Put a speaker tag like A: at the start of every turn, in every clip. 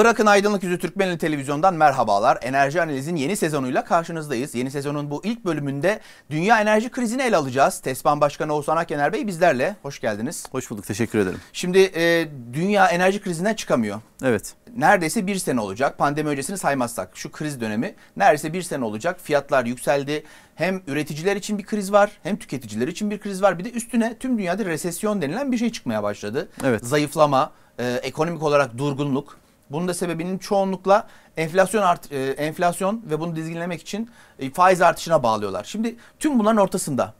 A: Irak'ın Aydınlık Yüzü Türkmenli Televizyon'dan merhabalar. Enerji Analiz'in yeni sezonuyla karşınızdayız. Yeni sezonun bu ilk bölümünde dünya enerji krizini ele alacağız. TESPAN Başkanı Oğuzhan Akener Bey bizlerle. Hoş geldiniz.
B: Hoş bulduk, teşekkür ederim.
A: Şimdi e, dünya enerji krizinden çıkamıyor. Evet. Neredeyse bir sene olacak. Pandemi öncesini saymazsak şu kriz dönemi neredeyse bir sene olacak. Fiyatlar yükseldi. Hem üreticiler için bir kriz var, hem tüketiciler için bir kriz var. Bir de üstüne tüm dünyada resesyon denilen bir şey çıkmaya başladı. Evet. Zayıflama, e, ekonomik olarak durgunluk. Bunun da sebebinin çoğunlukla enflasyon art, e, enflasyon ve bunu dizginlemek için e, faiz artışına bağlıyorlar. Şimdi tüm bunların ortasında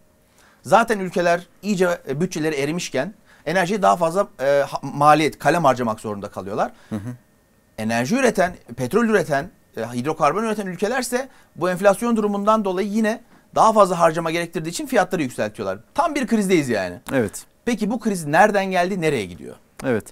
A: zaten ülkeler iyice e, bütçeleri erimişken enerjiye daha fazla e, maliyet, kalem harcamak zorunda kalıyorlar. Hı hı. Enerji üreten, petrol üreten, e, hidrokarbon üreten ülkelerse bu enflasyon durumundan dolayı yine daha fazla harcama gerektirdiği için fiyatları yükseltiyorlar. Tam bir krizdeyiz yani. Evet. Peki bu kriz nereden geldi, nereye gidiyor?
B: Evet.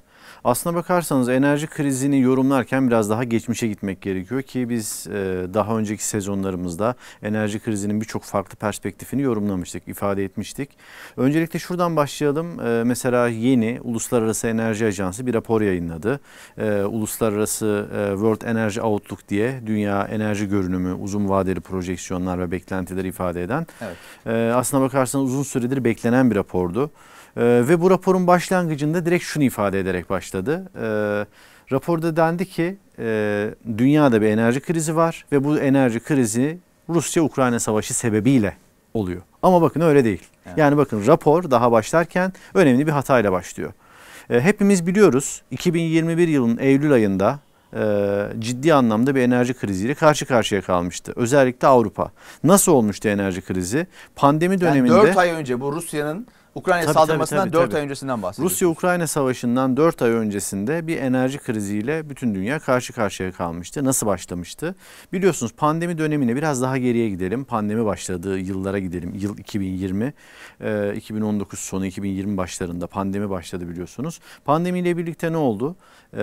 B: Aslına bakarsanız enerji krizini yorumlarken biraz daha geçmişe gitmek gerekiyor ki biz e, daha önceki sezonlarımızda enerji krizinin birçok farklı perspektifini yorumlamıştık, ifade etmiştik. Öncelikle şuradan başlayalım. E, mesela yeni Uluslararası Enerji Ajansı bir rapor yayınladı. E, Uluslararası World Energy Outlook diye dünya enerji görünümü, uzun vadeli projeksiyonlar ve beklentileri ifade eden. Evet. Aslına bakarsanız uzun süredir beklenen bir rapordu. Ee, ve bu raporun başlangıcında direkt şunu ifade ederek başladı. E, raporda dendi ki e, dünyada bir enerji krizi var ve bu enerji krizi Rusya-Ukrayna savaşı sebebiyle oluyor. Ama bakın öyle değil. Yani, yani bakın rapor daha başlarken önemli bir hatayla başlıyor. E, hepimiz biliyoruz 2021 yılının Eylül ayında e, ciddi anlamda bir enerji kriziyle karşı karşıya kalmıştı. Özellikle Avrupa. Nasıl olmuştu enerji krizi? Pandemi döneminde... Yani 4 ay
A: önce bu Rusya'nın Ukrayna tabii, saldırmasından tabii, tabii, 4 tabii. ay öncesinden
B: bahsediyoruz. Rusya-Ukrayna savaşından 4 ay öncesinde bir enerji kriziyle bütün dünya karşı karşıya kalmıştı. Nasıl başlamıştı? Biliyorsunuz pandemi dönemine biraz daha geriye gidelim. Pandemi başladığı yıllara gidelim. Yıl 2020, 2019 e, sonu 2020 başlarında pandemi başladı biliyorsunuz. Pandemiyle birlikte ne oldu? E,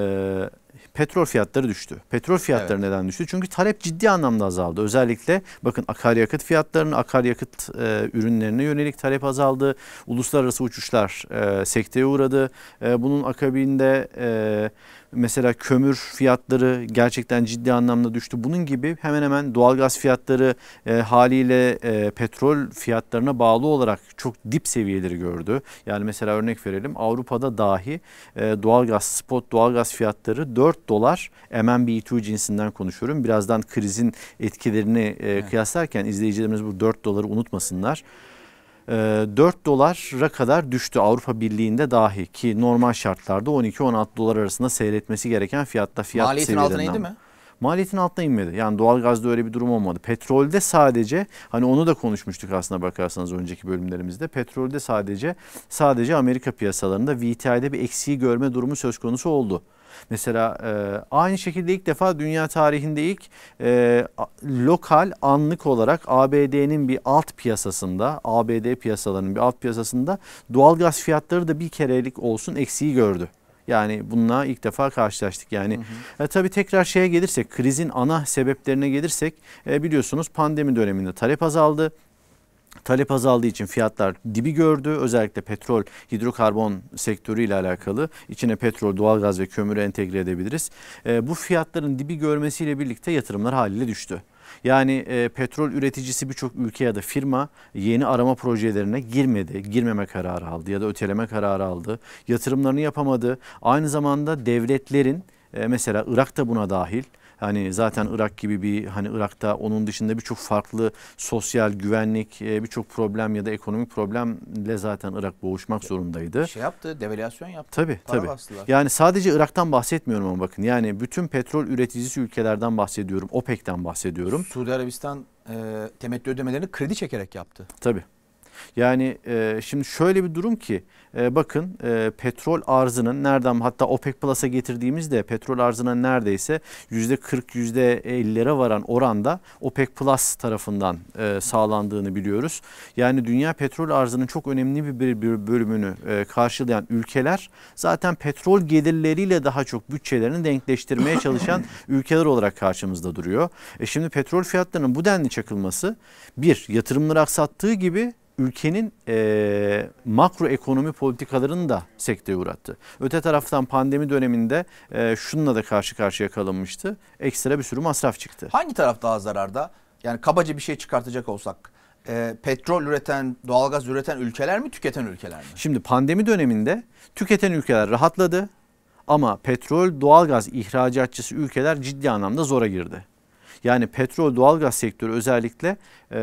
B: petrol fiyatları düştü. Petrol fiyatları evet. neden düştü? Çünkü talep ciddi anlamda azaldı. Özellikle bakın akaryakıt fiyatlarının, akaryakıt e, ürünlerine yönelik talep azaldı. Uluslararası uçuşlar e, sekteye uğradı. E, bunun akabinde... E, Mesela kömür fiyatları gerçekten ciddi anlamda düştü. Bunun gibi hemen hemen doğalgaz fiyatları e, haliyle e, petrol fiyatlarına bağlı olarak çok dip seviyeleri gördü. Yani mesela örnek verelim Avrupa'da dahi e, doğalgaz spot doğalgaz fiyatları 4 dolar MNB2 e cinsinden konuşuyorum. Birazdan krizin etkilerini e, kıyaslarken izleyicilerimiz bu 4 doları unutmasınlar. 4 ee, dolara kadar düştü Avrupa Birliği'nde dahi ki normal şartlarda 12-16 dolar arasında seyretmesi gereken fiyatta fiyat Maliyetin seviyelerinden. Maliyetin altına indi mi? Maliyetin altına inmedi. Yani doğalgazda öyle bir durum olmadı. Petrolde sadece hani onu da konuşmuştuk aslında bakarsanız önceki bölümlerimizde. Petrolde sadece sadece Amerika piyasalarında VTI'de bir eksiği görme durumu söz konusu oldu. Mesela e, aynı şekilde ilk defa dünya tarihinde ilk e, lokal anlık olarak ABD'nin bir alt piyasasında, ABD piyasalarının bir alt piyasasında doğal gaz fiyatları da bir kerelik olsun eksiği gördü. Yani bununla ilk defa karşılaştık yani. Hı hı. E, tabii tekrar şeye gelirsek krizin ana sebeplerine gelirsek e, biliyorsunuz pandemi döneminde talep azaldı talep azaldığı için fiyatlar dibi gördü. Özellikle petrol, hidrokarbon sektörü ile alakalı içine petrol, doğalgaz ve kömürü entegre edebiliriz. E, bu fiyatların dibi görmesiyle birlikte yatırımlar haliyle düştü. Yani e, petrol üreticisi birçok ülke ya da firma yeni arama projelerine girmedi, girmeme kararı aldı ya da öteleme kararı aldı. Yatırımlarını yapamadı. Aynı zamanda devletlerin e, mesela Irak da buna dahil Hani zaten Irak gibi bir hani Irak'ta onun dışında birçok farklı sosyal güvenlik e, birçok problem ya da ekonomik problemle zaten Irak boğuşmak zorundaydı. Şey
A: yaptı, devalüasyon yaptı. Tabii para tabii. Bastılar. Yani sadece Irak'tan
B: bahsetmiyorum ama bakın. Yani bütün petrol üreticisi ülkelerden bahsediyorum. OPEC'ten bahsediyorum.
A: Suudi Arabistan e, temettü ödemelerini kredi çekerek yaptı.
B: Tabii. Yani e, şimdi şöyle bir durum ki e, bakın e, petrol arzının nereden hatta OPEC Plus'a getirdiğimizde petrol arzına neredeyse yüzde %40 yüzde %50'lere varan oranda OPEC Plus tarafından e, sağlandığını biliyoruz. Yani dünya petrol arzının çok önemli bir, bir, bir bölümünü e, karşılayan ülkeler zaten petrol gelirleriyle daha çok bütçelerini denkleştirmeye çalışan ülkeler olarak karşımızda duruyor. E şimdi petrol fiyatlarının bu denli çakılması bir yatırımları aksattığı gibi ülkenin e, makro ekonomi politikalarını da sekteye uğrattı. Öte taraftan pandemi döneminde e, şununla da karşı karşıya kalınmıştı. Ekstra bir sürü masraf çıktı.
A: Hangi taraf daha zararda? Yani kabaca bir şey çıkartacak olsak e, petrol üreten, doğalgaz üreten ülkeler mi, tüketen
B: ülkeler mi? Şimdi pandemi döneminde tüketen ülkeler rahatladı ama petrol, doğalgaz ihracatçısı ülkeler ciddi anlamda zora girdi. Yani petrol doğalgaz sektörü özellikle e,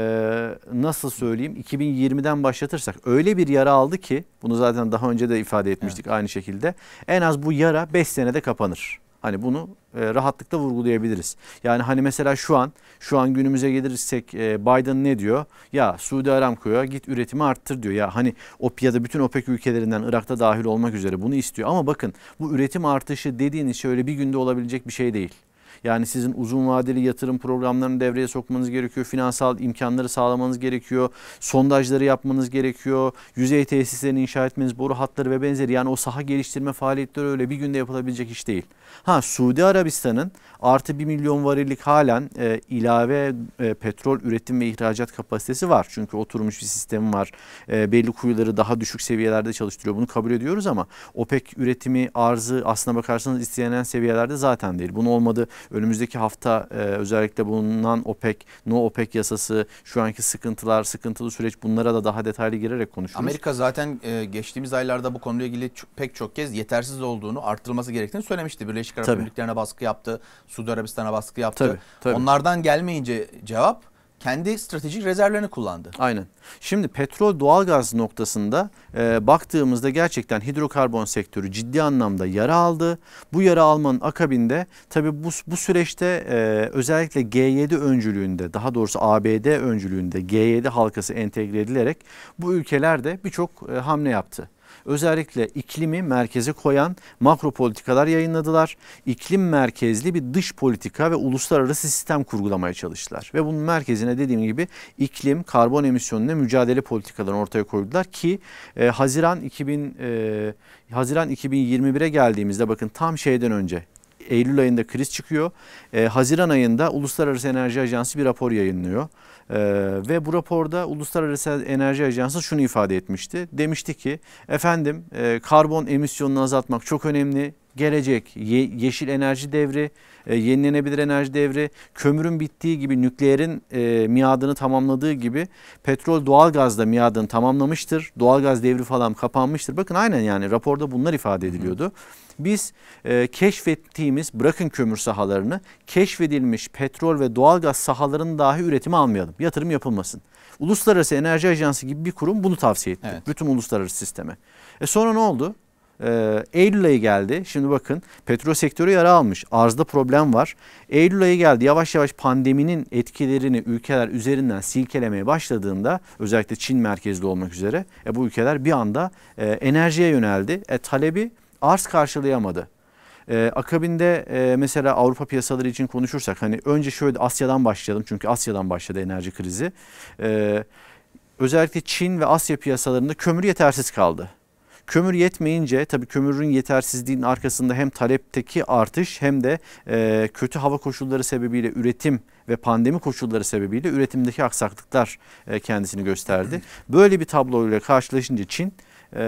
B: nasıl söyleyeyim 2020'den başlatırsak öyle bir yara aldı ki bunu zaten daha önce de ifade etmiştik evet. aynı şekilde. En az bu yara 5 senede kapanır. Hani bunu e, rahatlıkla vurgulayabiliriz. Yani hani mesela şu an şu an günümüze gelirsek e, Biden ne diyor? Ya Suudi Aramco'ya git üretimi arttır diyor. Ya hani OP ya bütün OPEC ülkelerinden Irak'ta dahil olmak üzere bunu istiyor. Ama bakın bu üretim artışı dediğiniz şey öyle bir günde olabilecek bir şey değil. Yani sizin uzun vadeli yatırım programlarını devreye sokmanız gerekiyor. Finansal imkanları sağlamanız gerekiyor. Sondajları yapmanız gerekiyor. Yüzey tesislerini inşa etmeniz, boru hatları ve benzeri. Yani o saha geliştirme faaliyetleri öyle bir günde yapılabilecek iş değil. Ha Suudi Arabistan'ın Artı 1 milyon varillik halen e, ilave e, petrol üretim ve ihracat kapasitesi var. Çünkü oturmuş bir sistem var. E, belli kuyuları daha düşük seviyelerde çalıştırıyor. Bunu kabul ediyoruz ama OPEC üretimi arzı aslına bakarsanız istenilen seviyelerde zaten değil. Bunu olmadı. Önümüzdeki hafta e, özellikle bulunan OPEC, no OPEC yasası, şu anki sıkıntılar, sıkıntılı süreç bunlara da daha detaylı girerek konuşuruz. Amerika
A: zaten e, geçtiğimiz aylarda bu konuyla ilgili pek çok kez yetersiz olduğunu, artırılması gerektiğini söylemişti. Birleşik Arap Emirlikleri'ne baskı yaptı. Suudi Arabistan'a baskı yaptı. Tabii, tabii. Onlardan gelmeyince cevap
B: kendi stratejik rezervlerini kullandı. Aynen. Şimdi petrol doğalgaz noktasında e, baktığımızda gerçekten hidrokarbon sektörü ciddi anlamda yara aldı. Bu yara almanın akabinde tabi bu, bu süreçte e, özellikle G7 öncülüğünde daha doğrusu ABD öncülüğünde G7 halkası entegre edilerek bu ülkeler de birçok e, hamle yaptı özellikle iklimi merkeze koyan makro politikalar yayınladılar. İklim merkezli bir dış politika ve uluslararası sistem kurgulamaya çalıştılar. Ve bunun merkezine dediğim gibi iklim, karbon emisyonuna mücadele politikalarını ortaya koydular ki e, Haziran 2000 e, Haziran 2021'e geldiğimizde bakın tam şeyden önce Eylül ayında kriz çıkıyor. E, Haziran ayında Uluslararası Enerji Ajansı bir rapor yayınlıyor. E, ve bu raporda Uluslararası Enerji Ajansı şunu ifade etmişti. Demişti ki efendim e, karbon emisyonunu azaltmak çok önemli gelecek ye, yeşil enerji devri, e, yenilenebilir enerji devri, kömürün bittiği gibi nükleerin e, miadını tamamladığı gibi petrol doğalgaz da miadını tamamlamıştır. Doğalgaz devri falan kapanmıştır. Bakın aynen yani raporda bunlar ifade ediliyordu. Hı. Biz e, keşfettiğimiz bırakın kömür sahalarını keşfedilmiş petrol ve doğalgaz sahalarının dahi üretimi almayalım. Yatırım yapılmasın. Uluslararası Enerji Ajansı gibi bir kurum bunu tavsiye etti. Evet. Bütün uluslararası sisteme. E sonra ne oldu? E, Eylül ayı geldi. Şimdi bakın petrol sektörü yara almış. Arzda problem var. Eylül ayı geldi. Yavaş yavaş pandeminin etkilerini ülkeler üzerinden silkelemeye başladığında özellikle Çin merkezli olmak üzere e, bu ülkeler bir anda e, enerjiye yöneldi. E, talebi arz karşılayamadı. Ee, akabinde e, mesela Avrupa piyasaları için konuşursak hani önce şöyle Asya'dan başlayalım çünkü Asya'dan başladı enerji krizi. Ee, özellikle Çin ve Asya piyasalarında kömür yetersiz kaldı. Kömür yetmeyince tabii kömürün yetersizliğinin arkasında hem talepteki artış hem de e, kötü hava koşulları sebebiyle üretim ve pandemi koşulları sebebiyle üretimdeki aksaklıklar e, kendisini gösterdi. Böyle bir tabloyla karşılaşınca Çin e,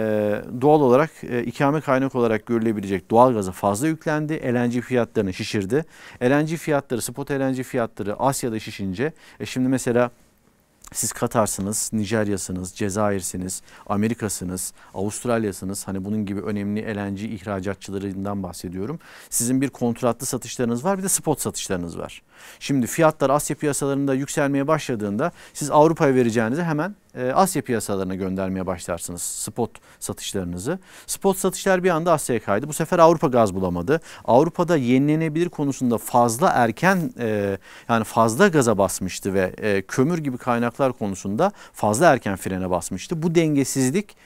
B: doğal olarak e, ikame kaynak olarak görülebilecek doğalgaza fazla yüklendi. LNG fiyatlarını şişirdi. LNG fiyatları, spot LNG fiyatları Asya'da şişince e, şimdi mesela siz Katar'sınız, Nijerya'sınız, Cezayir'siniz, Amerika'sınız, Avustralya'sınız. Hani bunun gibi önemli LNG ihracatçılarından bahsediyorum. Sizin bir kontratlı satışlarınız var bir de spot satışlarınız var. Şimdi fiyatlar Asya piyasalarında yükselmeye başladığında siz Avrupa'ya vereceğinizi hemen e, Asya piyasalarına göndermeye başlarsınız spot satışlarınızı. Spot satışlar bir anda Asya'ya kaydı. Bu sefer Avrupa gaz bulamadı. Avrupa'da yenilenebilir konusunda fazla erken e, yani fazla gaza basmıştı ve e, kömür gibi kaynaklar konusunda fazla erken frene basmıştı. Bu dengesizlik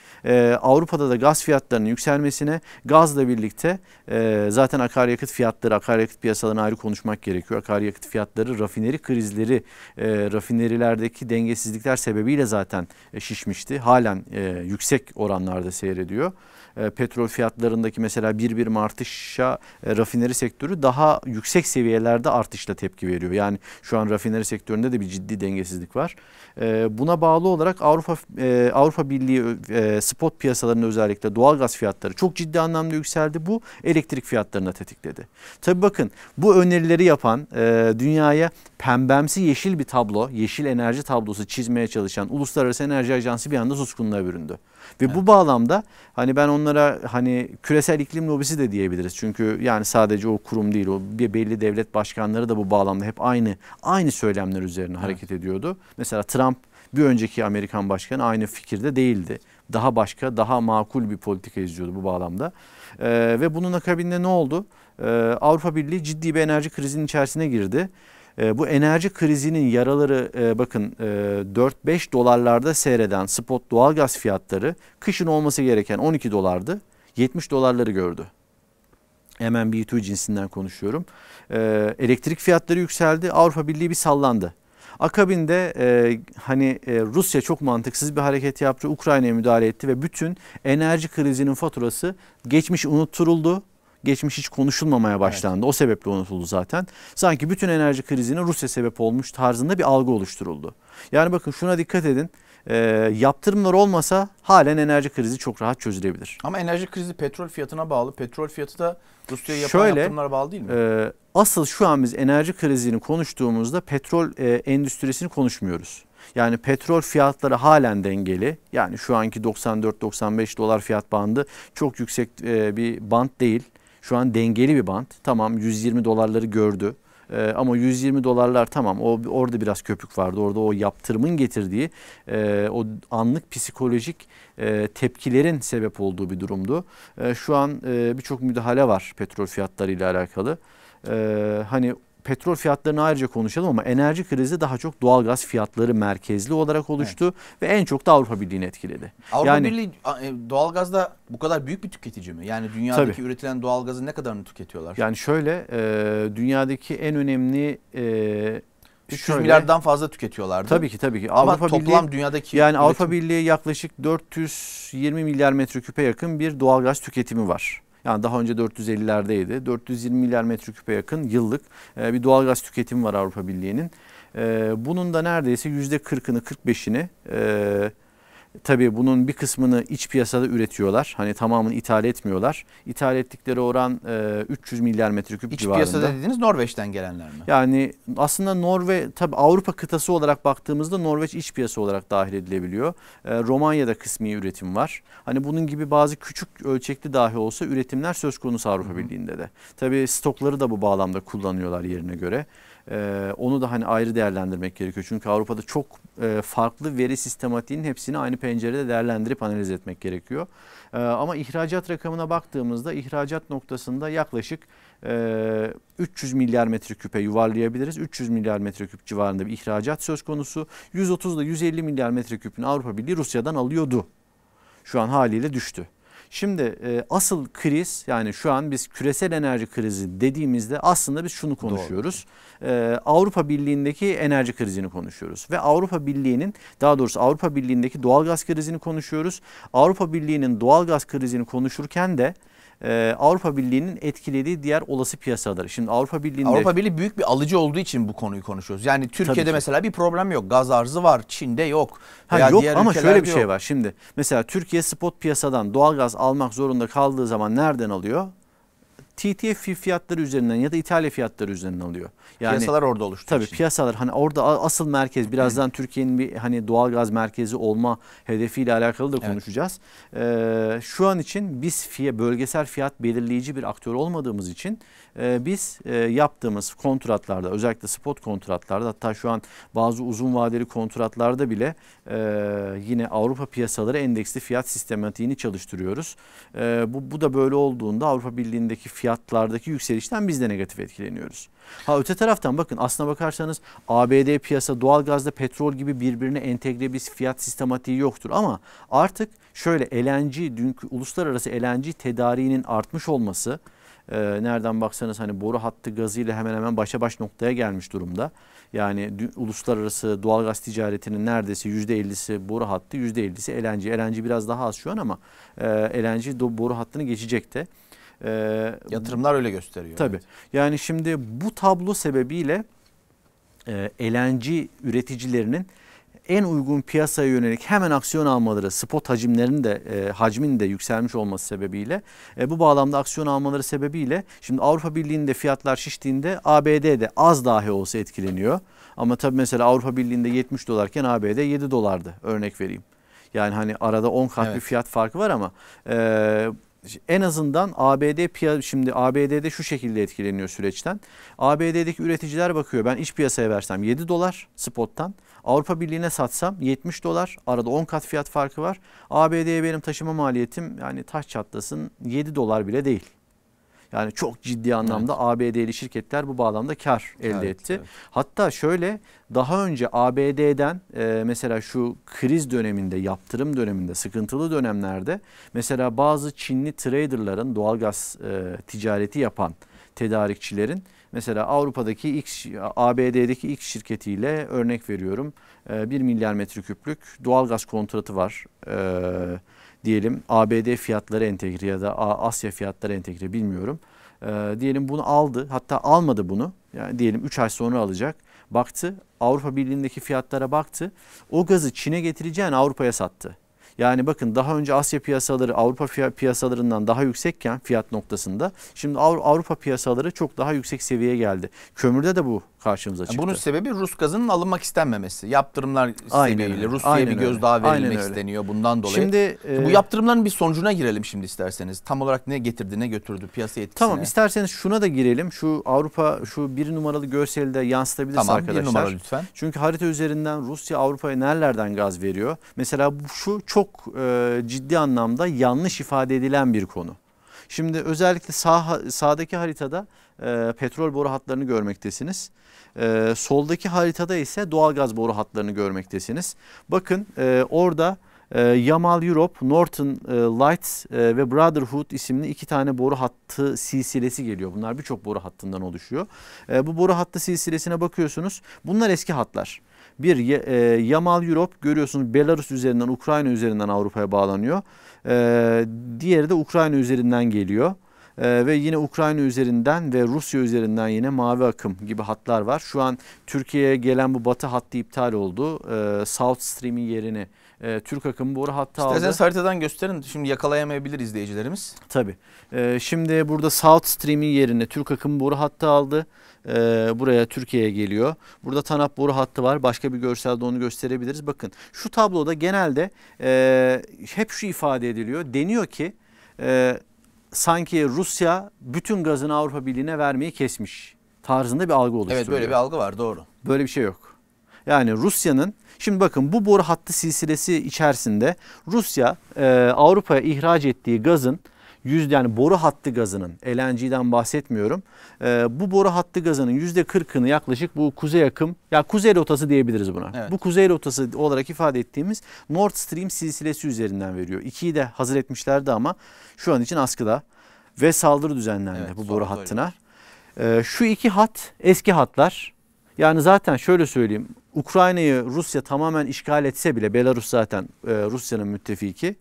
B: Avrupa'da da gaz fiyatlarının yükselmesine gazla birlikte zaten akaryakıt fiyatları, akaryakıt piyasalarını ayrı konuşmak gerekiyor. Akaryakıt fiyatları, rafineri krizleri, rafinerilerdeki dengesizlikler sebebiyle zaten zaten e, şişmişti. Halen e, yüksek oranlarda seyrediyor. E, petrol fiyatlarındaki mesela bir bir artışa e, rafineri sektörü daha yüksek seviyelerde artışla tepki veriyor. Yani şu an rafineri sektöründe de bir ciddi dengesizlik var. E, buna bağlı olarak Avrupa Avrupa Birliği spot piyasalarında özellikle doğal gaz fiyatları çok ciddi anlamda yükseldi. Bu elektrik fiyatlarına tetikledi. Tabii bakın bu önerileri yapan dünyaya pembemsi yeşil bir tablo, yeşil enerji tablosu çizmeye çalışan Uluslararası Enerji Ajansı bir anda suskunluğa büründü. Ve evet. bu bağlamda hani ben onlara hani küresel iklim lobisi de diyebiliriz. Çünkü yani sadece o kurum değil o bir belli devlet başkanları da bu bağlamda hep aynı aynı söylemler üzerine evet. hareket ediyordu. Mesela Trump bir önceki Amerikan başkanı aynı fikirde değildi. Daha başka, daha makul bir politika izliyordu bu bağlamda. Ee, ve bunun akabinde ne oldu? Ee, Avrupa Birliği ciddi bir enerji krizinin içerisine girdi. Ee, bu enerji krizinin yaraları e, bakın 4-5 e, dolarlarda seyreden spot doğalgaz fiyatları kışın olması gereken 12 dolardı. 70 dolarları gördü. MNB2 cinsinden konuşuyorum. Ee, elektrik fiyatları yükseldi. Avrupa Birliği bir sallandı. Akabinde e, hani e, Rusya çok mantıksız bir hareket yaptı. Ukrayna'ya müdahale etti ve bütün enerji krizinin faturası geçmiş unutturuldu geçmiş hiç konuşulmamaya başlandı. Evet. O sebeple unutuldu zaten. Sanki bütün enerji krizine Rusya sebep olmuş tarzında bir algı oluşturuldu. Yani bakın şuna dikkat edin. E, yaptırımlar olmasa halen enerji krizi çok rahat çözülebilir.
A: Ama enerji krizi petrol fiyatına bağlı. Petrol fiyatı da Rusya'ya yapılan Şöyle, yaptırımlara bağlı değil mi?
B: E, asıl şu an biz enerji krizini konuştuğumuzda petrol e, endüstrisini konuşmuyoruz. Yani petrol fiyatları halen dengeli. Yani şu anki 94-95 dolar fiyat bandı çok yüksek e, bir band değil. Şu an dengeli bir bant, Tamam 120 dolarları gördü. E, ama 120 dolarlar tamam o orada biraz köpük vardı. Orada o yaptırımın getirdiği e, o anlık psikolojik e, tepkilerin sebep olduğu bir durumdu. E, şu an e, birçok müdahale var petrol fiyatlarıyla alakalı. E, hani petrol fiyatlarını ayrıca konuşalım ama enerji krizi daha çok doğal gaz fiyatları merkezli olarak oluştu evet. ve en çok da Avrupa Birliği'ni etkiledi. Avrupa yani, Birliği
A: e, doğalgazda bu kadar büyük bir tüketici mi? Yani dünyadaki tabii. üretilen doğalgazın ne kadarını tüketiyorlar?
B: Yani şöyle e, dünyadaki en önemli e, 300 Şöyle, milyardan fazla tüketiyorlar. Tabii ki tabii ki. Ama Avrupa toplam Birliği, dünyadaki yani üretim... Avrupa Birliği yaklaşık 420 milyar metreküpe yakın bir doğalgaz tüketimi var. Yani daha önce 450'lerdeydi. 420 milyar metreküpe yakın yıllık e, bir doğalgaz tüketimi var Avrupa Birliği'nin. E, bunun da neredeyse %40'ını 45'ini Tabii bunun bir kısmını iç piyasada üretiyorlar. Hani tamamını ithal etmiyorlar. İthal ettikleri oran e, 300 milyar metreküp iç civarında. İç piyasada dediğiniz Norveç'ten gelenler mi? Yani aslında Norve tabii Avrupa kıtası olarak baktığımızda Norveç iç piyasa olarak dahil edilebiliyor. E, Romanya'da kısmi üretim var. Hani bunun gibi bazı küçük ölçekli dahi olsa üretimler söz konusu Avrupa Birliği'nde de. Tabii stokları da bu bağlamda kullanıyorlar yerine göre. Ee, onu da hani ayrı değerlendirmek gerekiyor. Çünkü Avrupa'da çok e, farklı veri sistematiğinin hepsini aynı pencerede değerlendirip analiz etmek gerekiyor. Ee, ama ihracat rakamına baktığımızda ihracat noktasında yaklaşık e, 300 milyar metreküpe yuvarlayabiliriz. 300 milyar metreküp civarında bir ihracat söz konusu. 130 ile 150 milyar metreküpün Avrupa Birliği Rusya'dan alıyordu. Şu an haliyle düştü. Şimdi e, asıl kriz yani şu an biz küresel enerji krizi dediğimizde aslında biz şunu konuşuyoruz. E, Avrupa Birliği'ndeki enerji krizini konuşuyoruz ve Avrupa Birliği'nin daha doğrusu Avrupa Birliği'ndeki doğalgaz krizini konuşuyoruz. Avrupa Birliği'nin doğalgaz krizini konuşurken de e, Avrupa Birliği'nin etkilediği diğer olası piyasaları. Şimdi Avrupa Birliği'nde... Avrupa
A: Birliği büyük bir alıcı olduğu için bu konuyu konuşuyoruz. Yani Türkiye'de mesela
B: bir problem yok. Gaz arzı var, Çin'de yok. Ha, yok ama şöyle bir yok. şey var. Şimdi mesela Türkiye spot piyasadan doğalgaz almak zorunda kaldığı zaman nereden alıyor? TTF fiyatları üzerinden ya da İtalya fiyatları üzerinden alıyor. Yani, piyasalar orada oluştu. Tabii için. piyasalar hani orada asıl merkez birazdan Türkiye'nin bir hani doğal gaz merkezi olma hedefiyle alakalı da konuşacağız. Evet. Ee, şu an için biz fiy bölgesel fiyat belirleyici bir aktör olmadığımız için ee, biz e, yaptığımız kontratlarda özellikle spot kontratlarda hatta şu an bazı uzun vadeli kontratlarda bile e, yine Avrupa piyasaları endeksli fiyat sistematiğini çalıştırıyoruz. E, bu, bu da böyle olduğunda Avrupa Birliği'ndeki fiyatlardaki yükselişten biz de negatif etkileniyoruz. Ha öte taraftan bakın aslına bakarsanız ABD piyasa doğalgazda petrol gibi birbirine entegre bir fiyat sistematiği yoktur ama artık şöyle LNG dünkü uluslararası LNG tedariğinin artmış olması e, nereden baksanız hani boru hattı gazıyla hemen hemen başa baş noktaya gelmiş durumda. Yani uluslararası doğalgaz ticaretinin neredeyse yüzde %50'si boru hattı, yüzde %50'si elenci. Elenci biraz daha az şu an ama e, elenci boru hattını geçecek de. E, ee, Yatırımlar öyle gösteriyor. Tabii. Evet. Yani şimdi bu tablo sebebiyle e, elenci üreticilerinin en uygun piyasaya yönelik hemen aksiyon almaları spot hacimlerinin de e, hacmin de yükselmiş olması sebebiyle e, bu bağlamda aksiyon almaları sebebiyle şimdi Avrupa Birliği'nde fiyatlar şiştiğinde ABD'de az dahi olsa etkileniyor. Ama tabii mesela Avrupa Birliği'nde 70 dolarken ABD 7 dolardı örnek vereyim. Yani hani arada 10 kat evet. bir fiyat farkı var ama e, en azından ABD şimdi ABD'de şu şekilde etkileniyor süreçten. ABD'deki üreticiler bakıyor ben iç piyasaya versem 7 dolar spottan Avrupa Birliği'ne satsam 70 dolar. Arada 10 kat fiyat farkı var. ABD'ye benim taşıma maliyetim yani taş çatlasın 7 dolar bile değil. Yani çok ciddi anlamda evet. ABD'li şirketler bu bağlamda kar elde evet, etti. Evet. Hatta şöyle daha önce ABD'den e, mesela şu kriz döneminde, yaptırım döneminde, sıkıntılı dönemlerde mesela bazı Çinli traderların doğalgaz e, ticareti yapan tedarikçilerin Mesela Avrupa'daki X, ABD'deki X şirketiyle örnek veriyorum. 1 ee, milyar metreküplük doğalgaz kontratı var. Ee, diyelim ABD fiyatları entegre ya da Asya fiyatları entegre bilmiyorum. Ee, diyelim bunu aldı hatta almadı bunu. Yani diyelim 3 ay sonra alacak. Baktı Avrupa Birliği'ndeki fiyatlara baktı. O gazı Çin'e getireceğini Avrupa'ya sattı. Yani bakın daha önce Asya piyasaları Avrupa piyasalarından daha yüksekken fiyat noktasında şimdi Avrupa piyasaları çok daha yüksek seviyeye geldi. Kömürde de bu karşımıza çıktı. Bunun sebebi Rus gazının alınmak istenmemesi.
A: Yaptırımlar sebebiyle öyle. Rusya'ya aynen bir göz daha verilmek isteniyor bundan dolayı. Şimdi e, bu yaptırımların bir sonucuna girelim şimdi isterseniz. Tam olarak ne getirdi, ne götürdü piyasaya etkisine. Tamam
B: isterseniz şuna da girelim. Şu Avrupa şu bir numaralı görselde yansıtabiliriz tamam, arkadaşlar. Tamam bir numara lütfen. Çünkü harita üzerinden Rusya Avrupa'ya nerelerden gaz veriyor? Mesela bu şu çok e, ciddi anlamda yanlış ifade edilen bir konu. Şimdi özellikle sağ, sağdaki haritada e, petrol boru hatlarını görmektesiniz. E, soldaki haritada ise doğal gaz boru hatlarını görmektesiniz. Bakın e, orada e, Yamal Europe, Norton e, Lights e, ve Brotherhood isimli iki tane boru hattı silsilesi geliyor. Bunlar birçok boru hattından oluşuyor. E, bu boru hattı silsilesine bakıyorsunuz. Bunlar eski hatlar. Bir e, Yamal Europe görüyorsunuz Belarus üzerinden Ukrayna üzerinden Avrupa'ya bağlanıyor. E, diğeri de Ukrayna üzerinden geliyor. Ee, ve yine Ukrayna üzerinden ve Rusya üzerinden yine mavi akım gibi hatlar var. Şu an Türkiye'ye gelen bu batı hattı iptal oldu. E, South Stream'in yerini e, Türk akımı boru hattı aldı. İstersen haritadan gösterin. Şimdi yakalayamayabilir izleyicilerimiz. Tabii. E, şimdi burada South Stream'in yerine Türk akımı boru hattı aldı. E, buraya Türkiye'ye geliyor. Burada TANAP boru hattı var. Başka bir görselde onu gösterebiliriz. Bakın şu tabloda genelde e, hep şu ifade ediliyor. Deniyor ki e, sanki Rusya bütün gazını Avrupa Birliği'ne vermeyi kesmiş tarzında bir algı oluşturuyor. Evet böyle bir algı var doğru. Böyle bir şey yok. Yani Rusya'nın şimdi bakın bu boru hattı silsilesi içerisinde Rusya e, Avrupa'ya ihraç ettiği gazın yüzde yani boru hattı gazının LNG'den bahsetmiyorum. E, bu boru hattı gazının yüzde kırkını yaklaşık bu kuzey akım ya kuzey rotası diyebiliriz buna. Evet. Bu kuzey rotası olarak ifade ettiğimiz Nord Stream silsilesi üzerinden veriyor. İkiyi de hazır etmişlerdi ama şu an için askıda ve saldırı düzenlendi evet, bu boru hattına. E, şu iki hat eski hatlar. Yani zaten şöyle söyleyeyim Ukrayna'yı Rusya tamamen işgal etse bile Belarus zaten e, Rusya'nın müttefiki.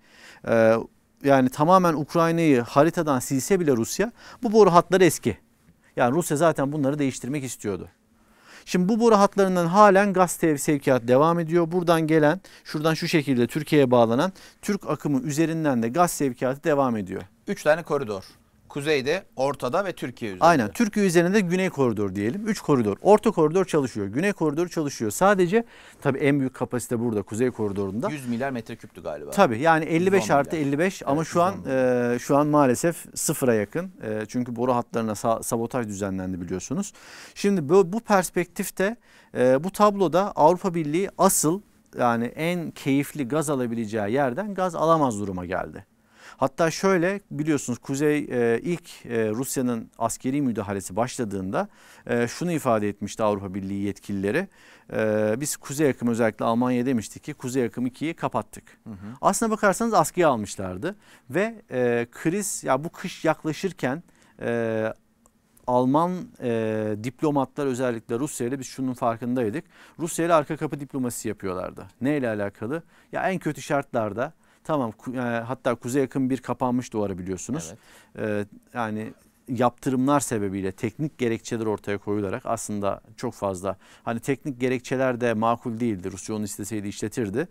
B: E, yani tamamen Ukrayna'yı haritadan silse bile Rusya bu boru hatları eski. Yani Rusya zaten bunları değiştirmek istiyordu. Şimdi bu boru hatlarından halen gaz sevkiyat devam ediyor. Buradan gelen, şuradan şu şekilde Türkiye'ye bağlanan Türk akımı üzerinden de gaz sevkiyatı devam ediyor.
A: Üç tane koridor kuzeyde, ortada ve Türkiye üzerinde. Aynen.
B: Türkiye üzerinde güney koridor diyelim. Üç koridor. Orta koridor çalışıyor. Güney koridor çalışıyor. Sadece tabii en büyük kapasite burada kuzey koridorunda. 100
A: milyar metreküptü galiba. Tabii yani 55 artı
B: milyar. 55 ama evet, şu an e, şu an maalesef sıfıra yakın. E, çünkü boru hatlarına sa sabotaj düzenlendi biliyorsunuz. Şimdi bu, bu perspektifte e, bu tabloda Avrupa Birliği asıl yani en keyifli gaz alabileceği yerden gaz alamaz duruma geldi. Hatta şöyle biliyorsunuz Kuzey e, ilk e, Rusya'nın askeri müdahalesi başladığında e, şunu ifade etmişti Avrupa Birliği yetkilileri. E, biz Kuzey akım özellikle Almanya demiştik ki Kuzey akım 2'yi kapattık. Hı hı. Aslına bakarsanız askıya almışlardı ve e, kriz ya bu kış yaklaşırken e, Alman e, diplomatlar özellikle Rusya ile biz şunun farkındaydık. Rusya ile arka kapı diplomasi yapıyorlardı. Ne ile alakalı? Ya en kötü şartlarda Tamam e, hatta Kuzey yakın bir kapanmış duvarı biliyorsunuz. Evet. E, yani yaptırımlar sebebiyle teknik gerekçeler ortaya koyularak aslında çok fazla hani teknik gerekçeler de makul değildi. Rusya onu isteseydi işletirdi.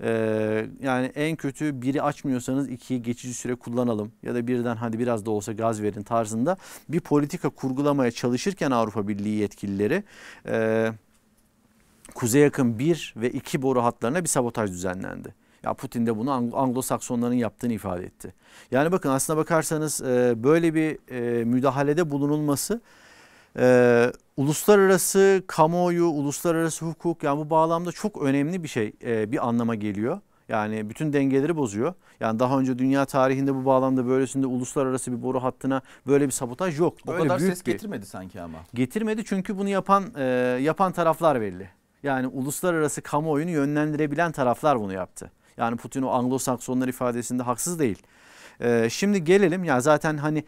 B: Ee, yani en kötü biri açmıyorsanız ikiyi geçici süre kullanalım ya da birden hadi biraz da olsa gaz verin tarzında bir politika kurgulamaya çalışırken Avrupa Birliği yetkilileri e, kuzey yakın bir ve iki boru hatlarına bir sabotaj düzenlendi. Ya Putin de bunu Anglo-Saksonların yaptığını ifade etti. Yani bakın aslına bakarsanız e, böyle bir e, müdahalede bulunulması e, uluslararası kamuoyu, uluslararası hukuk yani bu bağlamda çok önemli bir şey e, bir anlama geliyor. Yani bütün dengeleri bozuyor. Yani daha önce dünya tarihinde bu bağlamda böylesinde uluslararası bir boru hattına böyle bir sabotaj yok. Böyle o kadar büyük ses bir... getirmedi sanki ama. Getirmedi çünkü bunu yapan e, yapan taraflar belli. Yani uluslararası kamuoyunu yönlendirebilen taraflar bunu yaptı. Yani Putin o Anglo-Saksonlar ifadesinde haksız değil. Ee, şimdi gelelim ya zaten hani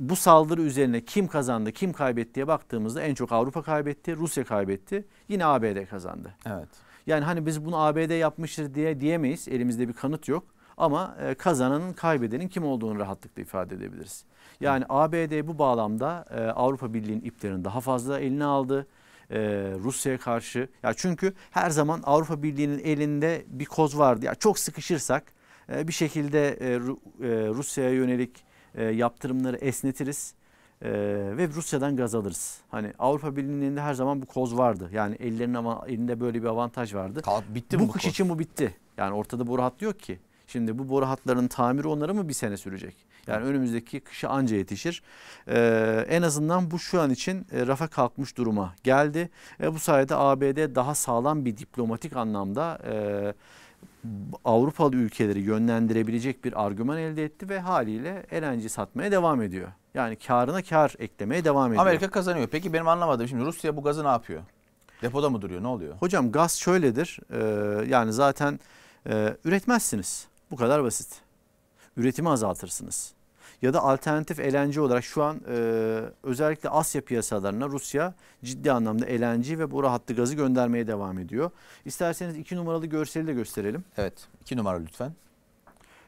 B: bu saldırı üzerine kim kazandı kim kaybettiye baktığımızda en çok Avrupa kaybetti Rusya kaybetti yine ABD kazandı. Evet. Yani hani biz bunu ABD yapmıştır diye diyemeyiz elimizde bir kanıt yok ama e, kazananın kaybedenin kim olduğunu rahatlıkla ifade edebiliriz. Yani ABD bu bağlamda e, Avrupa Birliği'nin iplerini daha fazla eline aldı e, Rusya'ya karşı. Ya çünkü her zaman Avrupa Birliği'nin elinde bir koz vardı. Ya çok sıkışırsak e, bir şekilde e, e Rusya'ya yönelik e, yaptırımları esnetiriz e, ve Rusya'dan gaz alırız. Hani Avrupa Birliği'nin her zaman bu koz vardı. Yani ellerinin ama elinde böyle bir avantaj vardı. Kalk, bitti bu, bu kış koz? için bu bitti. Yani ortada bu rahat yok ki. Şimdi bu boru hatlarının tamiri onlara mı bir sene sürecek? Yani önümüzdeki kışa anca yetişir. Ee, en azından bu şu an için e, rafa kalkmış duruma geldi. E, bu sayede ABD daha sağlam bir diplomatik anlamda e, Avrupalı ülkeleri yönlendirebilecek bir argüman elde etti ve haliyle LNG satmaya devam ediyor. Yani karına kar eklemeye devam ediyor. Amerika
A: kazanıyor. Peki benim anlamadığım şimdi Rusya bu gazı ne yapıyor? Depoda mı duruyor? Ne oluyor?
B: Hocam gaz şöyledir. E, yani zaten e, üretmezsiniz. Bu kadar basit. Üretimi azaltırsınız. Ya da alternatif elenci olarak şu an e, özellikle Asya piyasalarına Rusya ciddi anlamda elenci ve boru hattı gazı göndermeye devam ediyor. İsterseniz iki numaralı görseli de gösterelim. Evet iki numara lütfen.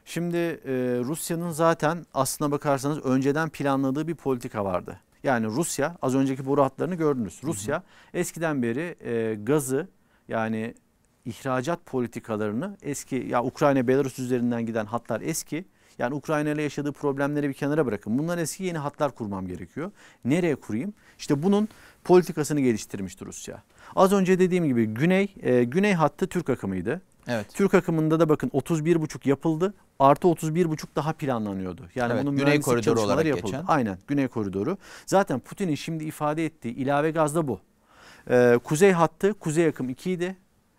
B: Şimdi e, Rusya'nın zaten aslına bakarsanız önceden planladığı bir politika vardı. Yani Rusya az önceki boru hatlarını gördünüz. Rusya hı hı. eskiden beri e, gazı yani ihracat politikalarını eski ya Ukrayna Belarus üzerinden giden hatlar eski. Yani Ukrayna ile yaşadığı problemleri bir kenara bırakın. Bunlar eski yeni hatlar kurmam gerekiyor. Nereye kurayım? İşte bunun politikasını geliştirmiştir Rusya. Az önce dediğim gibi güney e, güney hattı Türk akımıydı. Evet. Türk akımında da bakın 31,5 yapıldı. Artı 31,5 daha planlanıyordu. Yani evet, bunun güney koridoru olarak yapıldı. geçen. Aynen güney koridoru. Zaten Putin'in şimdi ifade ettiği ilave gaz da bu. Ee, kuzey hattı kuzey akım 2 idi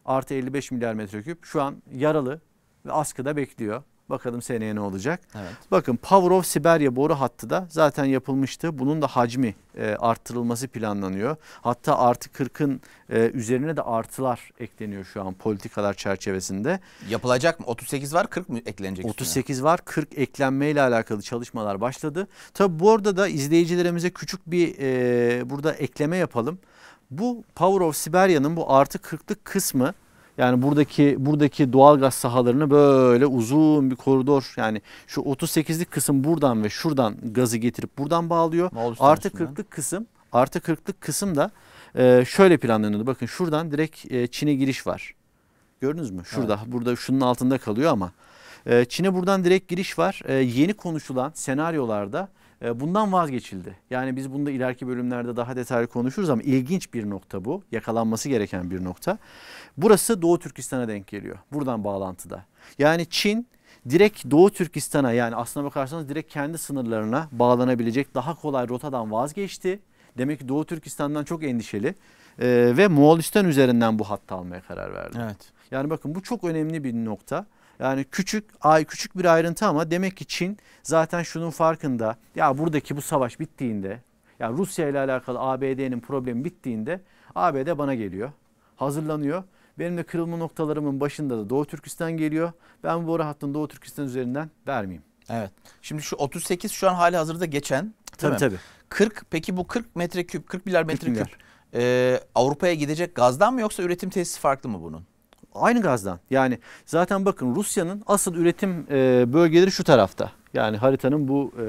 B: artı 55 milyar metreküp şu an yaralı ve askıda bekliyor. Bakalım seneye ne olacak? Evet. Bakın Power of Siberya boru hattı da zaten yapılmıştı. Bunun da hacmi e, arttırılması planlanıyor. Hatta artı 40'ın e, üzerine de artılar ekleniyor şu an politikalar çerçevesinde. Yapılacak mı? 38 var 40 mı eklenecek? 38 üstüne? var 40 eklenmeyle alakalı çalışmalar başladı. Tabi bu arada da izleyicilerimize küçük bir e, burada ekleme yapalım. Bu Power of Siberya'nın bu artı kırklık kısmı yani buradaki buradaki doğal gaz sahalarını böyle uzun bir koridor yani şu 38'lik kısım buradan ve şuradan gazı getirip buradan bağlıyor. Artı kırklık kısım artı kırklık kısım da e, şöyle planlanıyordu. Bakın şuradan direkt e, Çin'e giriş var. Gördünüz mü? Şurada evet. burada şunun altında kalıyor ama e, Çin'e buradan direkt giriş var. yeni konuşulan senaryolarda ee, bundan vazgeçildi. Yani biz bunda da ileriki bölümlerde daha detaylı konuşuruz ama ilginç bir nokta bu. Yakalanması gereken bir nokta. Burası Doğu Türkistan'a denk geliyor. Buradan bağlantıda. Yani Çin direkt Doğu Türkistan'a yani aslına bakarsanız direkt kendi sınırlarına bağlanabilecek daha kolay rotadan vazgeçti. Demek ki Doğu Türkistan'dan çok endişeli ee, ve Moğolistan üzerinden bu hattı almaya karar verdi. Evet. Yani bakın bu çok önemli bir nokta. Yani küçük ay küçük bir ayrıntı ama demek ki Çin zaten şunun farkında. Ya buradaki bu savaş bittiğinde ya Rusya ile alakalı ABD'nin problemi bittiğinde ABD bana geliyor. Hazırlanıyor. Benim de kırılma noktalarımın başında da Doğu Türkistan geliyor. Ben bu boru hattını Doğu Türkistan üzerinden vermeyeyim. Evet. Şimdi şu 38 şu an hali hazırda geçen. Tabii tabii. 40 peki bu 40 metreküp 40 milyar metreküp e, Avrupa'ya gidecek gazdan mı yoksa üretim tesisi farklı mı bunun? Aynı gazdan. Yani zaten bakın Rusya'nın asıl üretim e, bölgeleri şu tarafta. Yani haritanın bu e,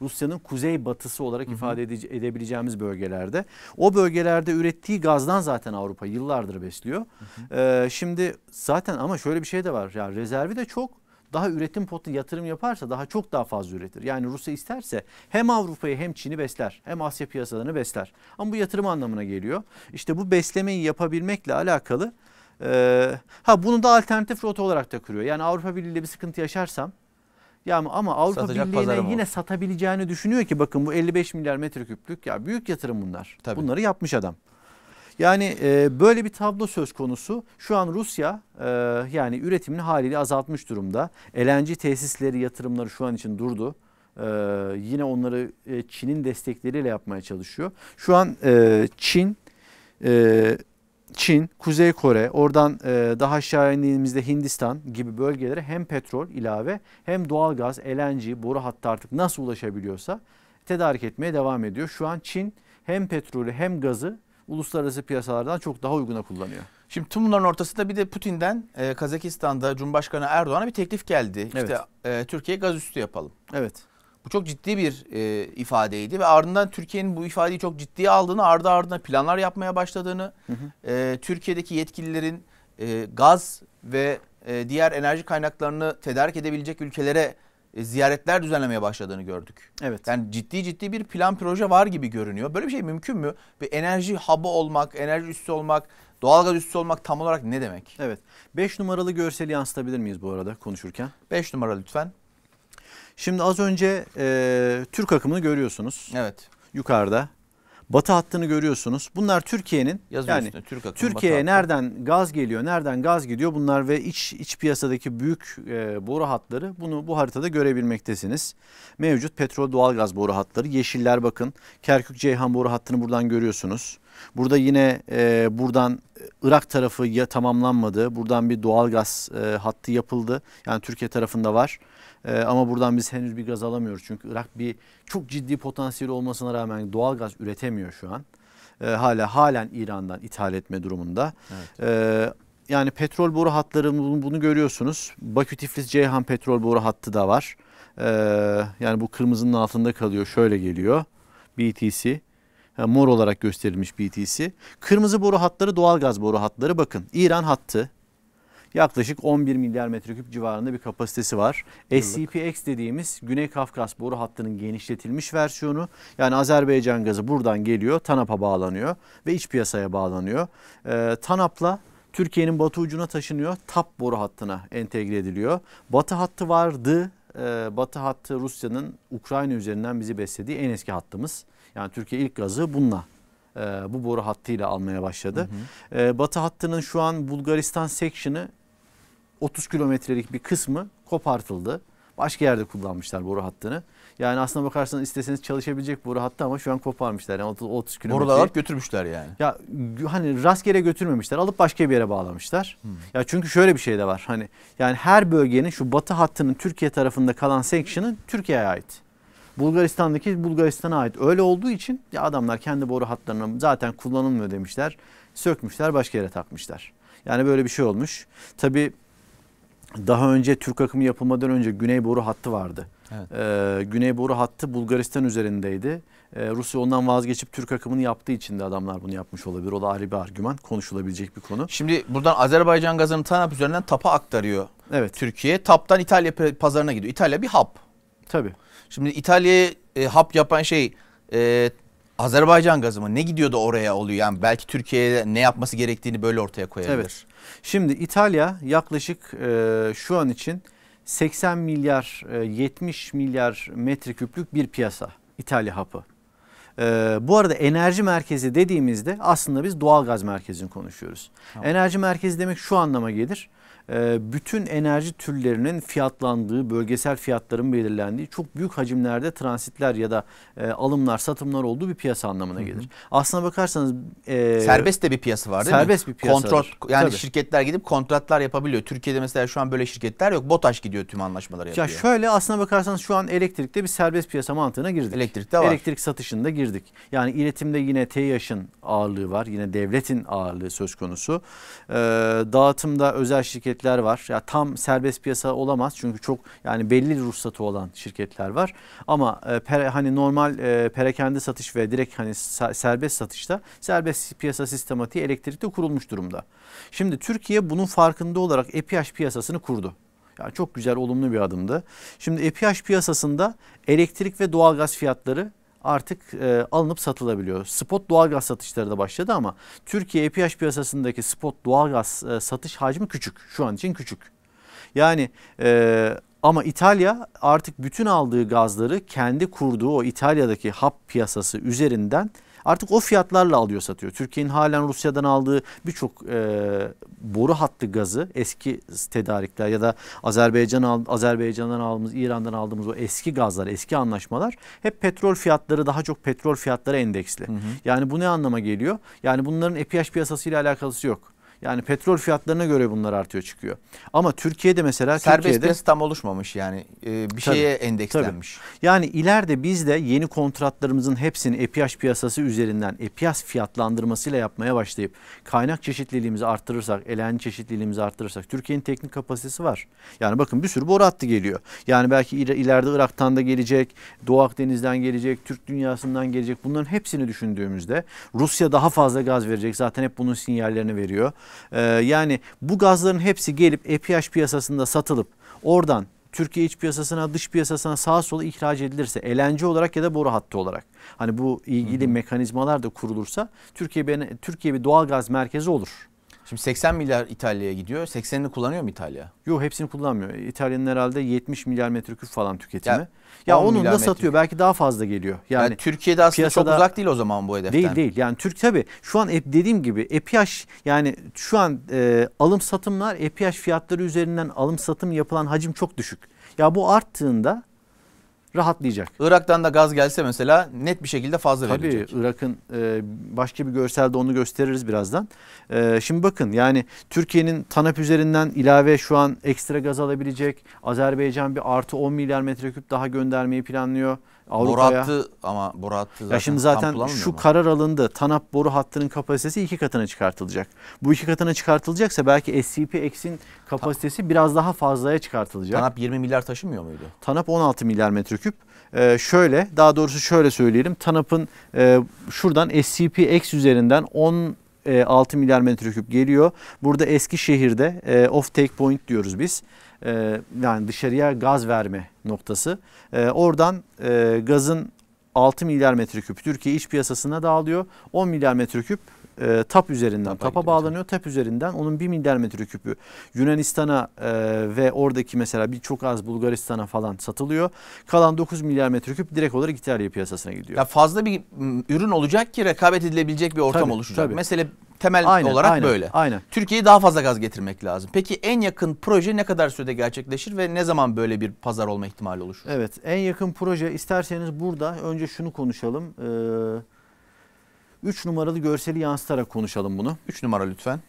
B: Rusya'nın kuzey batısı olarak ifade ede- edebileceğimiz bölgelerde. O bölgelerde ürettiği gazdan zaten Avrupa yıllardır besliyor. E, şimdi zaten ama şöyle bir şey de var. Yani rezervi de çok daha üretim potu yatırım yaparsa daha çok daha fazla üretir. Yani Rusya isterse hem Avrupa'yı hem Çin'i besler hem Asya piyasalarını besler. Ama bu yatırım anlamına geliyor. İşte bu beslemeyi yapabilmekle alakalı ee, ha bunu da alternatif rota olarak da kuruyor. Yani Avrupa Birliği ile bir sıkıntı yaşarsam ya ama Avrupa Birliği'ne yine olur. satabileceğini düşünüyor ki bakın bu 55 milyar metreküplük ya büyük yatırım bunlar. Tabii. Bunları yapmış adam. Yani e, böyle bir tablo söz konusu. Şu an Rusya e, yani üretimini haliyle azaltmış durumda. LNG tesisleri yatırımları şu an için durdu. E, yine onları e, Çin'in destekleriyle yapmaya çalışıyor. Şu an e, Çin e, Çin, Kuzey Kore, oradan e, daha aşağı indiğimizde Hindistan gibi bölgelere hem petrol ilave hem doğalgaz, LNG, boru hattı artık nasıl ulaşabiliyorsa tedarik etmeye devam ediyor. Şu an Çin hem petrolü hem gazı uluslararası piyasalardan çok daha uyguna kullanıyor. Şimdi tüm bunların ortasında bir
A: de Putin'den e, Kazakistan'da Cumhurbaşkanı Erdoğan'a bir teklif geldi. Evet. İşte e, Türkiye gaz üstü yapalım. Evet. Bu çok ciddi bir e, ifadeydi ve ardından Türkiye'nin bu ifadeyi çok ciddiye aldığını, ardı ardına planlar yapmaya başladığını, hı hı. E, Türkiye'deki yetkililerin e, gaz ve e, diğer enerji kaynaklarını tedarik edebilecek ülkelere e, ziyaretler düzenlemeye başladığını gördük. Evet. Yani ciddi ciddi bir plan proje var gibi görünüyor. Böyle bir şey mümkün mü? Bir enerji hub'ı olmak, enerji üssü olmak, Doğalgaz üssü olmak tam olarak ne demek?
B: Evet. 5 numaralı görseli yansıtabilir miyiz bu arada konuşurken? 5 numara lütfen. Şimdi az önce e, Türk akımını görüyorsunuz. Evet. Yukarıda. Batı hattını görüyorsunuz. Bunlar Türkiye'nin yani üstüne, Türk akımı, Türkiye'ye nereden gaz geliyor, nereden gaz gidiyor bunlar ve iç iç piyasadaki büyük e, boru hatları bunu bu haritada görebilmektesiniz. Mevcut petrol doğalgaz boru hatları, yeşiller bakın. Kerkük Ceyhan boru hattını buradan görüyorsunuz. Burada yine e, buradan Irak tarafı ya tamamlanmadı. Buradan bir doğalgaz e, hattı yapıldı. Yani Türkiye tarafında var. E, ama buradan biz henüz bir gaz alamıyoruz. Çünkü Irak bir çok ciddi potansiyeli olmasına rağmen doğal gaz üretemiyor şu an. E, hala halen İran'dan ithal etme durumunda. Evet. E, yani petrol boru hatları bunu, görüyorsunuz. Bakü Tiflis Ceyhan petrol boru hattı da var. E, yani bu kırmızının altında kalıyor. Şöyle geliyor. BTC mor olarak gösterilmiş BTC. Kırmızı boru hatları doğal gaz boru hatları bakın İran hattı yaklaşık 11 milyar metreküp civarında bir kapasitesi var. SCPX dediğimiz Güney Kafkas boru hattının genişletilmiş versiyonu. Yani Azerbaycan gazı buradan geliyor, TANAP'a bağlanıyor ve iç piyasaya bağlanıyor. Ee, TANAP'la Türkiye'nin batı ucuna taşınıyor. TAP boru hattına entegre ediliyor. Batı hattı vardı. Ee, batı hattı Rusya'nın Ukrayna üzerinden bizi beslediği en eski hattımız. Yani Türkiye ilk gazı bununla ee, bu boru hattıyla almaya başladı. Hı hı. Ee, batı hattının şu an Bulgaristan section'ı 30 kilometrelik bir kısmı kopartıldı. Başka yerde kullanmışlar boru hattını. Yani aslına bakarsanız isteseniz çalışabilecek boru hattı ama şu an koparmışlar. Yani 30, 30 kilometre. Boruları alıp götürmüşler yani. Ya hani rastgele götürmemişler. Alıp başka bir yere bağlamışlar. Hmm. Ya çünkü şöyle bir şey de var. Hani yani her bölgenin şu batı hattının Türkiye tarafında kalan section'ı Türkiye'ye ait. Bulgaristan'daki Bulgaristan'a ait. Öyle olduğu için ya adamlar kendi boru hatlarını zaten kullanılmıyor demişler. Sökmüşler başka yere takmışlar. Yani böyle bir şey olmuş. Tabii daha önce Türk akımı yapılmadan önce Güney Boru Hattı vardı. Evet. Ee, Güney Boru Hattı Bulgaristan üzerindeydi. Ee, Rusya ondan vazgeçip Türk akımını yaptığı için de adamlar bunu yapmış olabilir. O da ayrı bir argüman, konuşulabilecek bir konu.
A: Şimdi buradan Azerbaycan gazının TANAP üzerinden TAP'a aktarıyor evet. Türkiye. TAP'tan İtalya pazarına gidiyor. İtalya bir hap. Tabii. Şimdi İtalya'ya e, hap yapan şey e, Azerbaycan gazı mı? Ne gidiyor da oraya oluyor? Yani belki Türkiye'ye ne yapması gerektiğini böyle ortaya koyabilir. Evet.
B: Şimdi İtalya yaklaşık e, şu an için 80 milyar e, 70 milyar metreküplük bir piyasa İtalya hapı. E, bu arada enerji merkezi dediğimizde aslında biz doğal gaz merkezini konuşuyoruz. Tamam. Enerji merkezi demek şu anlama gelir. Ee, bütün enerji türlerinin fiyatlandığı, bölgesel fiyatların belirlendiği çok büyük hacimlerde transitler ya da e, alımlar, satımlar olduğu bir piyasa anlamına gelir. Aslına bakarsanız e, serbest de bir piyasa var değil serbest mi? Serbest bir piyasa. Kontrat yani Tabii. şirketler gidip
A: kontratlar yapabiliyor. Türkiye'de mesela şu an böyle şirketler yok. BOTAŞ gidiyor tüm anlaşmaları yapıyor. Ya
B: şöyle aslına bakarsanız şu an elektrikte bir serbest piyasa mantığına girdik. Elektrikte var. Elektrik satışında girdik. Yani iletimde yine TYAŞ'ın ağırlığı var. Yine devletin ağırlığı söz konusu. Ee, dağıtımda özel şirket şirketler var. Ya tam serbest piyasa olamaz çünkü çok yani belli ruhsatı olan şirketler var. Ama e, per, hani normal e, perakende satış ve direkt hani serbest satışta serbest piyasa sistematiği elektrikte kurulmuş durumda. Şimdi Türkiye bunun farkında olarak EPH piyasasını kurdu. Yani çok güzel olumlu bir adımdı. Şimdi EPH piyasasında elektrik ve doğalgaz fiyatları artık e, alınıp satılabiliyor. Spot doğalgaz satışları da başladı ama Türkiye EPH piyasasındaki spot doğalgaz e, satış hacmi küçük. Şu an için küçük. Yani e, ama İtalya artık bütün aldığı gazları kendi kurduğu o İtalya'daki hap piyasası üzerinden artık o fiyatlarla alıyor satıyor. Türkiye'nin halen Rusya'dan aldığı birçok e, boru hattı gazı eski tedarikler ya da Azerbaycan Azerbaycan'dan aldığımız, İran'dan aldığımız o eski gazlar, eski anlaşmalar hep petrol fiyatları daha çok petrol fiyatları endeksli. Hı hı. Yani bu ne anlama geliyor? Yani bunların EPH piyasasıyla alakası yok. Yani petrol fiyatlarına göre bunlar artıyor çıkıyor. Ama Türkiye'de mesela Serbest Türkiye'de piyasa tam
A: oluşmamış yani
B: ee, bir tabii, şeye endekslenmiş. Tabii. Yani ileride biz de yeni kontratlarımızın hepsini EPH piyasası üzerinden EPH fiyatlandırmasıyla yapmaya başlayıp kaynak çeşitliliğimizi arttırırsak, eleğen çeşitliliğimizi arttırırsak Türkiye'nin teknik kapasitesi var. Yani bakın bir sürü boru hattı geliyor. Yani belki ileride Irak'tan da gelecek, Doğu Akdeniz'den gelecek, Türk dünyasından gelecek. Bunların hepsini düşündüğümüzde Rusya daha fazla gaz verecek. Zaten hep bunun sinyallerini veriyor. Ee, yani bu gazların hepsi gelip EPH piyasasında satılıp oradan Türkiye iç piyasasına, dış piyasasına sağa sola ihraç edilirse elenci olarak ya da boru hattı olarak. Hani bu ilgili hı hı. mekanizmalar da kurulursa Türkiye bir, Türkiye bir doğal gaz merkezi olur. Şimdi 80 milyar İtalya'ya gidiyor. 80'ini kullanıyor mu İtalya? Yok hepsini kullanmıyor. İtalya'nın herhalde 70 milyar metreküp falan tüketimi. Ya, ya onun da satıyor. Belki daha fazla geliyor. Yani, yani Türkiye'de aslında çok uzak değil o zaman bu hedeften. Değil değil. Yani Türk tabii şu an e, dediğim gibi EPH yani şu an e, alım satımlar EPH fiyatları üzerinden alım satım yapılan hacim çok düşük. Ya bu arttığında rahatlayacak. Irak'tan da gaz gelse mesela net bir şekilde fazla Tabii, verilecek. Tabii Irak'ın e, başka bir görselde onu gösteririz birazdan. E, şimdi bakın yani Türkiye'nin TANAP üzerinden ilave şu an ekstra gaz alabilecek. Azerbaycan bir artı 10 milyar metreküp daha göndermeyi planlıyor. Avrupa'ya. Borattı
A: ama borattı zaten. Ya şimdi zaten şu mu?
B: karar alındı. TANAP boru hattının kapasitesi iki katına çıkartılacak. Bu iki katına çıkartılacaksa belki SCP-X'in kapasitesi Ta biraz daha fazlaya çıkartılacak. TANAP 20 milyar taşımıyor muydu? TANAP 16 milyar metreküp. Ee, şöyle daha doğrusu şöyle söyleyelim. TANAP'ın e, şuradan SCP-X üzerinden 10 6 e, milyar metreküp geliyor. Burada Eskişehir'de e, off take point diyoruz biz. Ee, yani dışarıya gaz verme noktası. Ee, oradan e, gazın 6 milyar metreküp Türkiye iç piyasasına dağılıyor. 10 milyar metreküp e, TAP üzerinden, TAP'a bağlanıyor. TAP üzerinden onun bir milyar metreküpü Yunanistan'a e, ve oradaki mesela bir çok az Bulgaristan'a falan satılıyor. Kalan 9 milyar metreküp direkt olarak İtalya piyasasına gidiyor. Ya fazla bir ürün olacak ki rekabet
A: edilebilecek bir ortam tabii, oluşacak. Tabii. Mesele temel aynen, olarak aynen, böyle. Aynen. Türkiye'ye daha fazla gaz getirmek lazım. Peki en yakın proje ne kadar sürede gerçekleşir ve ne zaman böyle bir pazar olma ihtimali oluşur?
B: Evet en yakın proje isterseniz burada önce şunu konuşalım. Ee, 3 numaralı görseli yansıtarak konuşalım bunu. 3 numara lütfen.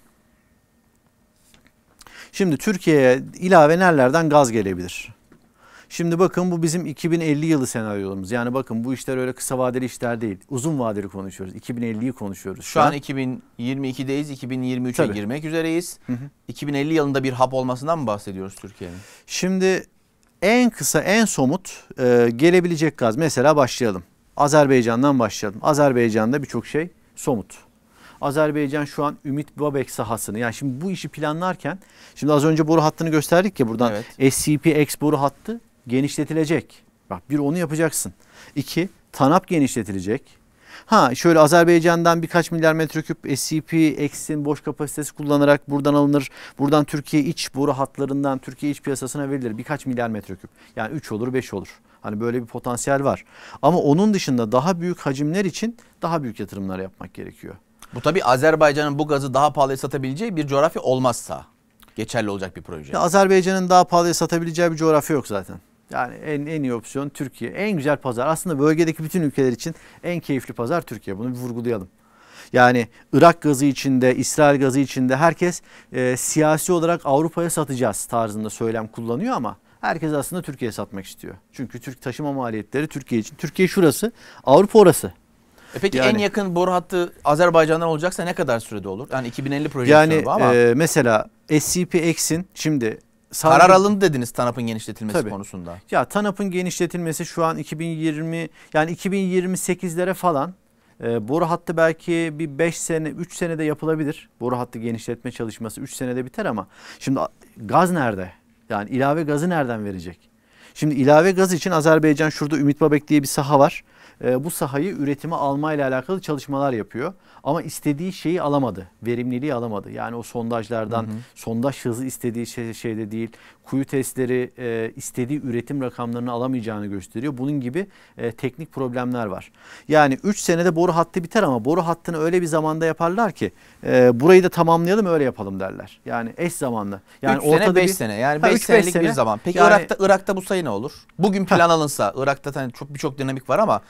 B: Şimdi Türkiye'ye ilave nerelerden gaz gelebilir? Şimdi bakın bu bizim 2050 yılı senaryomuz. Yani bakın bu işler öyle kısa vadeli işler değil. Uzun vadeli konuşuyoruz. 2050'yi konuşuyoruz. Şu, Şu an, 2022'deyiz.
A: 2023'e Tabii.
B: girmek üzereyiz. Hı hı. 2050
A: yılında bir hap olmasından mı bahsediyoruz Türkiye'nin?
B: Şimdi en kısa en somut e, gelebilecek gaz mesela başlayalım. Azerbaycan'dan başlayalım. Azerbaycan'da birçok şey somut. Azerbaycan şu an Ümit Babek sahasını yani şimdi bu işi planlarken şimdi az önce boru hattını gösterdik ya buradan evet. SCP-X boru hattı genişletilecek. Bak bir onu yapacaksın. İki TANAP genişletilecek. Ha şöyle Azerbaycan'dan birkaç milyar metreküp SCP eksin boş kapasitesi kullanarak buradan alınır. Buradan Türkiye iç boru hatlarından Türkiye iç piyasasına verilir birkaç milyar metreküp. Yani 3 olur 5 olur. Hani böyle bir potansiyel var. Ama onun dışında daha büyük hacimler için daha büyük yatırımlar yapmak gerekiyor. Bu tabii
A: Azerbaycan'ın bu gazı daha pahalıya satabileceği bir coğrafya olmazsa geçerli olacak bir proje.
B: Azerbaycan'ın daha pahalıya satabileceği bir coğrafya yok zaten. Yani en en iyi opsiyon Türkiye. En güzel pazar. Aslında bölgedeki bütün ülkeler için en keyifli pazar Türkiye. Bunu bir vurgulayalım. Yani Irak gazı içinde, İsrail gazı içinde herkes e, siyasi olarak Avrupa'ya satacağız tarzında söylem kullanıyor ama Herkes aslında Türkiye'ye satmak istiyor. Çünkü Türk taşıma maliyetleri Türkiye için. Türkiye şurası, Avrupa orası. E peki yani, en
A: yakın boru hattı Azerbaycan'dan olacaksa ne kadar sürede olur? Yani 2050 projesi yani, ama. e,
B: mesela SCPX'in şimdi Sadece, Karar alındı dediniz TANAP'ın genişletilmesi tabii. konusunda. Ya TANAP'ın genişletilmesi şu an 2020 yani 2028'lere falan e, boru hattı belki bir 5 sene 3 senede yapılabilir. Boru hattı genişletme çalışması 3 senede biter ama şimdi gaz nerede? Yani ilave gazı nereden verecek? Şimdi ilave gaz için Azerbaycan şurada Ümit Babek diye bir saha var. Ee, bu sahayı üretime almayla alakalı çalışmalar yapıyor. Ama istediği şeyi alamadı. Verimliliği alamadı. Yani o sondajlardan hı hı. sondaj hızı istediği şey, şeyde değil. Kuyu testleri e, istediği üretim rakamlarını alamayacağını gösteriyor. Bunun gibi e, teknik problemler var. Yani 3 senede boru hattı biter ama boru hattını öyle bir zamanda yaparlar ki e, burayı da tamamlayalım öyle yapalım derler. Yani eş zamanlı. Yani 3 sene 5 sene yani 5 senelik sene. bir zaman. Peki yani, Irak'ta
A: Irak'ta bu sayı ne olur? Bugün plan alınsa Irak'ta hani çok birçok dinamik var ama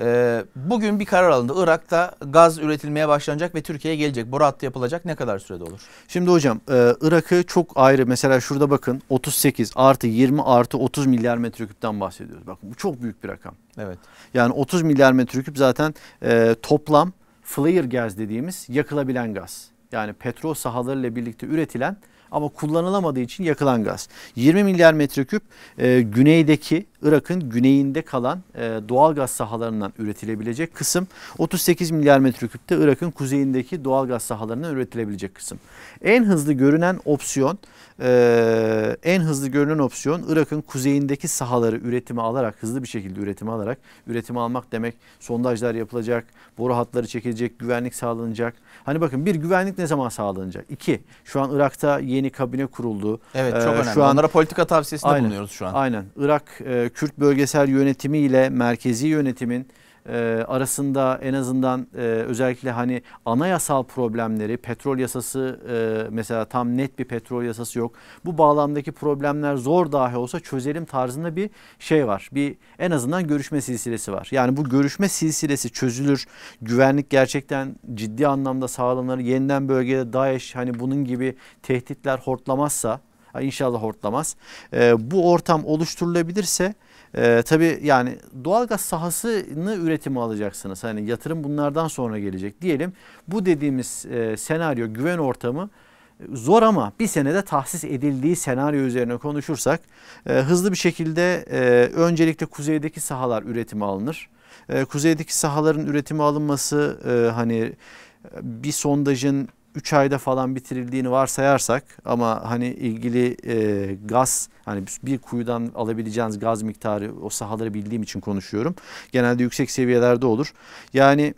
A: ee, bugün bir karar alındı. Irak'ta gaz üretilmeye başlanacak ve Türkiye'ye gelecek. Boru hattı yapılacak. Ne kadar sürede olur?
B: Şimdi hocam e, Irak'ı çok ayrı. Mesela şurada bakın 38 artı 20 artı 30 milyar metreküpten bahsediyoruz. Bakın bu çok büyük bir rakam. Evet. Yani 30 milyar metreküp zaten e, toplam flare gaz dediğimiz yakılabilen gaz. Yani petrol sahalarıyla birlikte üretilen ama kullanılamadığı için yakılan gaz. 20 milyar metreküp e, güneydeki Irak'ın güneyinde kalan e, doğal gaz sahalarından üretilebilecek kısım. 38 milyar metreküp de Irak'ın kuzeyindeki doğal gaz sahalarından üretilebilecek kısım. En hızlı görünen opsiyon ee, en hızlı görünen opsiyon Irak'ın kuzeyindeki sahaları üretimi alarak hızlı bir şekilde üretimi alarak üretimi almak demek sondajlar yapılacak, boru hatları çekilecek, güvenlik sağlanacak. Hani bakın bir güvenlik ne zaman sağlanacak? İki, şu an Irak'ta yeni kabine kuruldu. Evet çok ee, önemli. Şu an, Onlara politika tavsiyesinde aynen, bulunuyoruz şu an. Aynen. Irak e, Kürt bölgesel yönetimi ile merkezi yönetimin e, arasında en azından e, özellikle hani anayasal problemleri, petrol yasası e, mesela tam net bir petrol yasası yok. Bu bağlamdaki problemler zor dahi olsa çözelim tarzında bir şey var. Bir en azından görüşme silsilesi var. Yani bu görüşme silsilesi çözülür. Güvenlik gerçekten ciddi anlamda sağlanır. Yeniden bölgede DAEŞ hani bunun gibi tehditler hortlamazsa inşallah hortlamaz. E, bu ortam oluşturulabilirse ee, tabii yani doğalgaz sahasını üretimi alacaksınız. Hani yatırım bunlardan sonra gelecek diyelim. Bu dediğimiz e, senaryo güven ortamı zor ama bir senede tahsis edildiği senaryo üzerine konuşursak e, hızlı bir şekilde e, öncelikle kuzeydeki sahalar üretimi alınır. E, kuzeydeki sahaların üretimi alınması e, hani e, bir sondajın 3 ayda falan bitirildiğini varsayarsak ama hani ilgili e, gaz hani bir kuyudan alabileceğiniz gaz miktarı o sahaları bildiğim için konuşuyorum. Genelde yüksek seviyelerde olur. Yani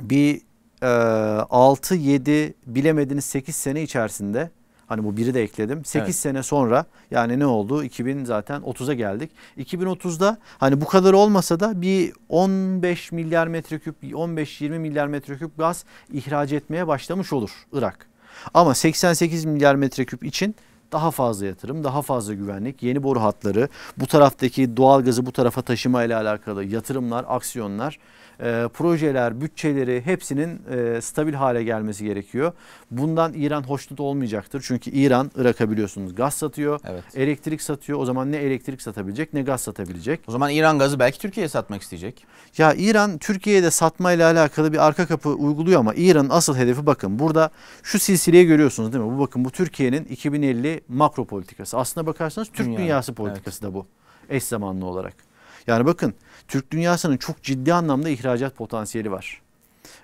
B: bir e, 6-7 bilemediniz 8 sene içerisinde Hani bu biri de ekledim. 8 evet. sene sonra yani ne oldu? 2000 zaten 30'a geldik. 2030'da hani bu kadar olmasa da bir 15 milyar metreküp 15-20 milyar metreküp gaz ihraç etmeye başlamış olur Irak. Ama 88 milyar metreküp için daha fazla yatırım, daha fazla güvenlik, yeni boru hatları, bu taraftaki doğal gazı bu tarafa taşıma ile alakalı yatırımlar, aksiyonlar e, projeler, bütçeleri hepsinin e, stabil hale gelmesi gerekiyor. Bundan İran hoşnut olmayacaktır. Çünkü İran Irak'a biliyorsunuz gaz satıyor, evet. elektrik satıyor. O zaman ne elektrik satabilecek ne gaz satabilecek. O zaman İran gazı belki Türkiye'ye satmak isteyecek. Ya İran Türkiye'ye de satmayla alakalı bir arka kapı uyguluyor ama İran'ın asıl hedefi bakın burada şu silsileyi görüyorsunuz değil mi? Bu bakın bu Türkiye'nin 2050 makro politikası. Aslına bakarsanız Türk Dünya. dünyası politikası evet. da bu eş zamanlı olarak. Yani bakın Türk dünyasının çok ciddi anlamda ihracat potansiyeli var.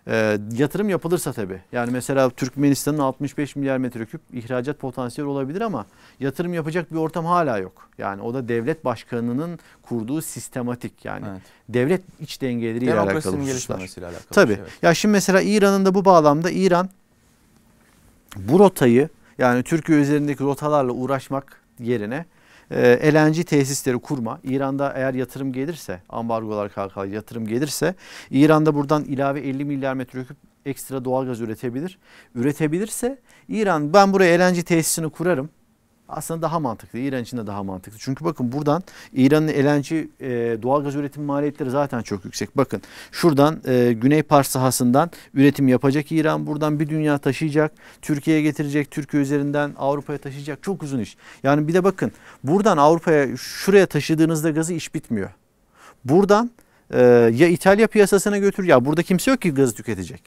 B: E, yatırım yapılırsa tabi. Yani mesela Türkmenistan'ın 65 milyar metreküp ihracat potansiyeli olabilir ama yatırım yapacak bir ortam hala yok. Yani o da devlet başkanının kurduğu sistematik yani evet. devlet iç dengeleriyle alakalı hususlar. Alakalı Tabi. Şey, evet. Ya şimdi mesela İran'ın da bu bağlamda İran bu rotayı yani Türkiye üzerindeki rotalarla uğraşmak yerine Elenci ee, tesisleri kurma. İran'da eğer yatırım gelirse ambargolar kalkar yatırım gelirse İran'da buradan ilave 50 milyar metreküp ekstra doğalgaz üretebilir. Üretebilirse İran ben buraya elenci tesisini kurarım aslında daha mantıklı. İran için de daha mantıklı. Çünkü bakın buradan İran'ın elenci e, doğalgaz üretim maliyetleri zaten çok yüksek. Bakın şuradan e, Güney Pars sahasından üretim yapacak İran. Buradan bir dünya taşıyacak. Türkiye'ye getirecek. Türkiye üzerinden Avrupa'ya taşıyacak. Çok uzun iş. Yani bir de bakın buradan Avrupa'ya şuraya taşıdığınızda gazı iş bitmiyor. Buradan e, ya İtalya piyasasına götür ya burada kimse yok ki gazı tüketecek.